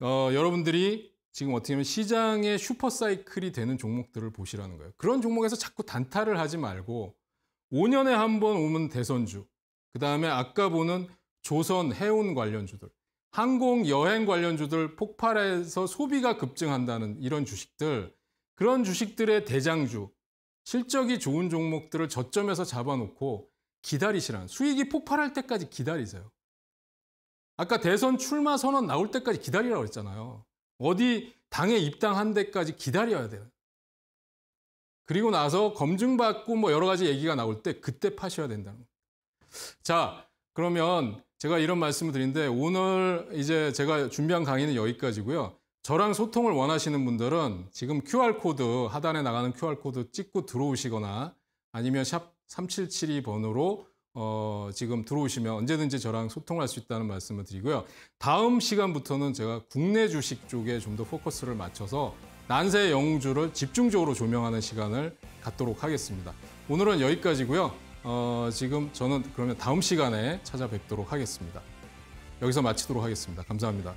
어, 여러분들이 지금 어떻게 보면 시장의 슈퍼사이클이 되는 종목들을 보시라는 거예요. 그런 종목에서 자꾸 단타를 하지 말고 5년에 한 번 오면 대선주, 그 다음에 아까 보는 조선 해운 관련주들, 항공 여행 관련주들 폭발해서 소비가 급증한다는 이런 주식들, 그런 주식들의 대장주, 실적이 좋은 종목들을 저점에서 잡아놓고 기다리시라는 수익이 폭발할 때까지 기다리세요. 아까 대선 출마 선언 나올 때까지 기다리라고 했잖아요. 어디 당에 입당한 데까지 기다려야 돼요. 그리고 나서 검증받고 뭐 여러 가지 얘기가 나올 때 그때 파셔야 된다는 자, 그러면 제가 이런 말씀을 드리는데 오늘 이제 제가 준비한 강의는 여기까지고요. 저랑 소통을 원하시는 분들은 지금 QR코드 하단에 나가는 QR코드 찍고 들어오시거나 아니면 샵 3772번으로 어, 지금 들어오시면 언제든지 저랑 소통할 수 있다는 말씀을 드리고요. 다음 시간부터는 제가 국내 주식 쪽에 좀 더 포커스를 맞춰서 난세 영웅주를 집중적으로 조명하는 시간을 갖도록 하겠습니다. 오늘은 여기까지고요. 어, 지금 저는 그러면 다음 시간에 찾아뵙도록 하겠습니다. 여기서 마치도록 하겠습니다. 감사합니다.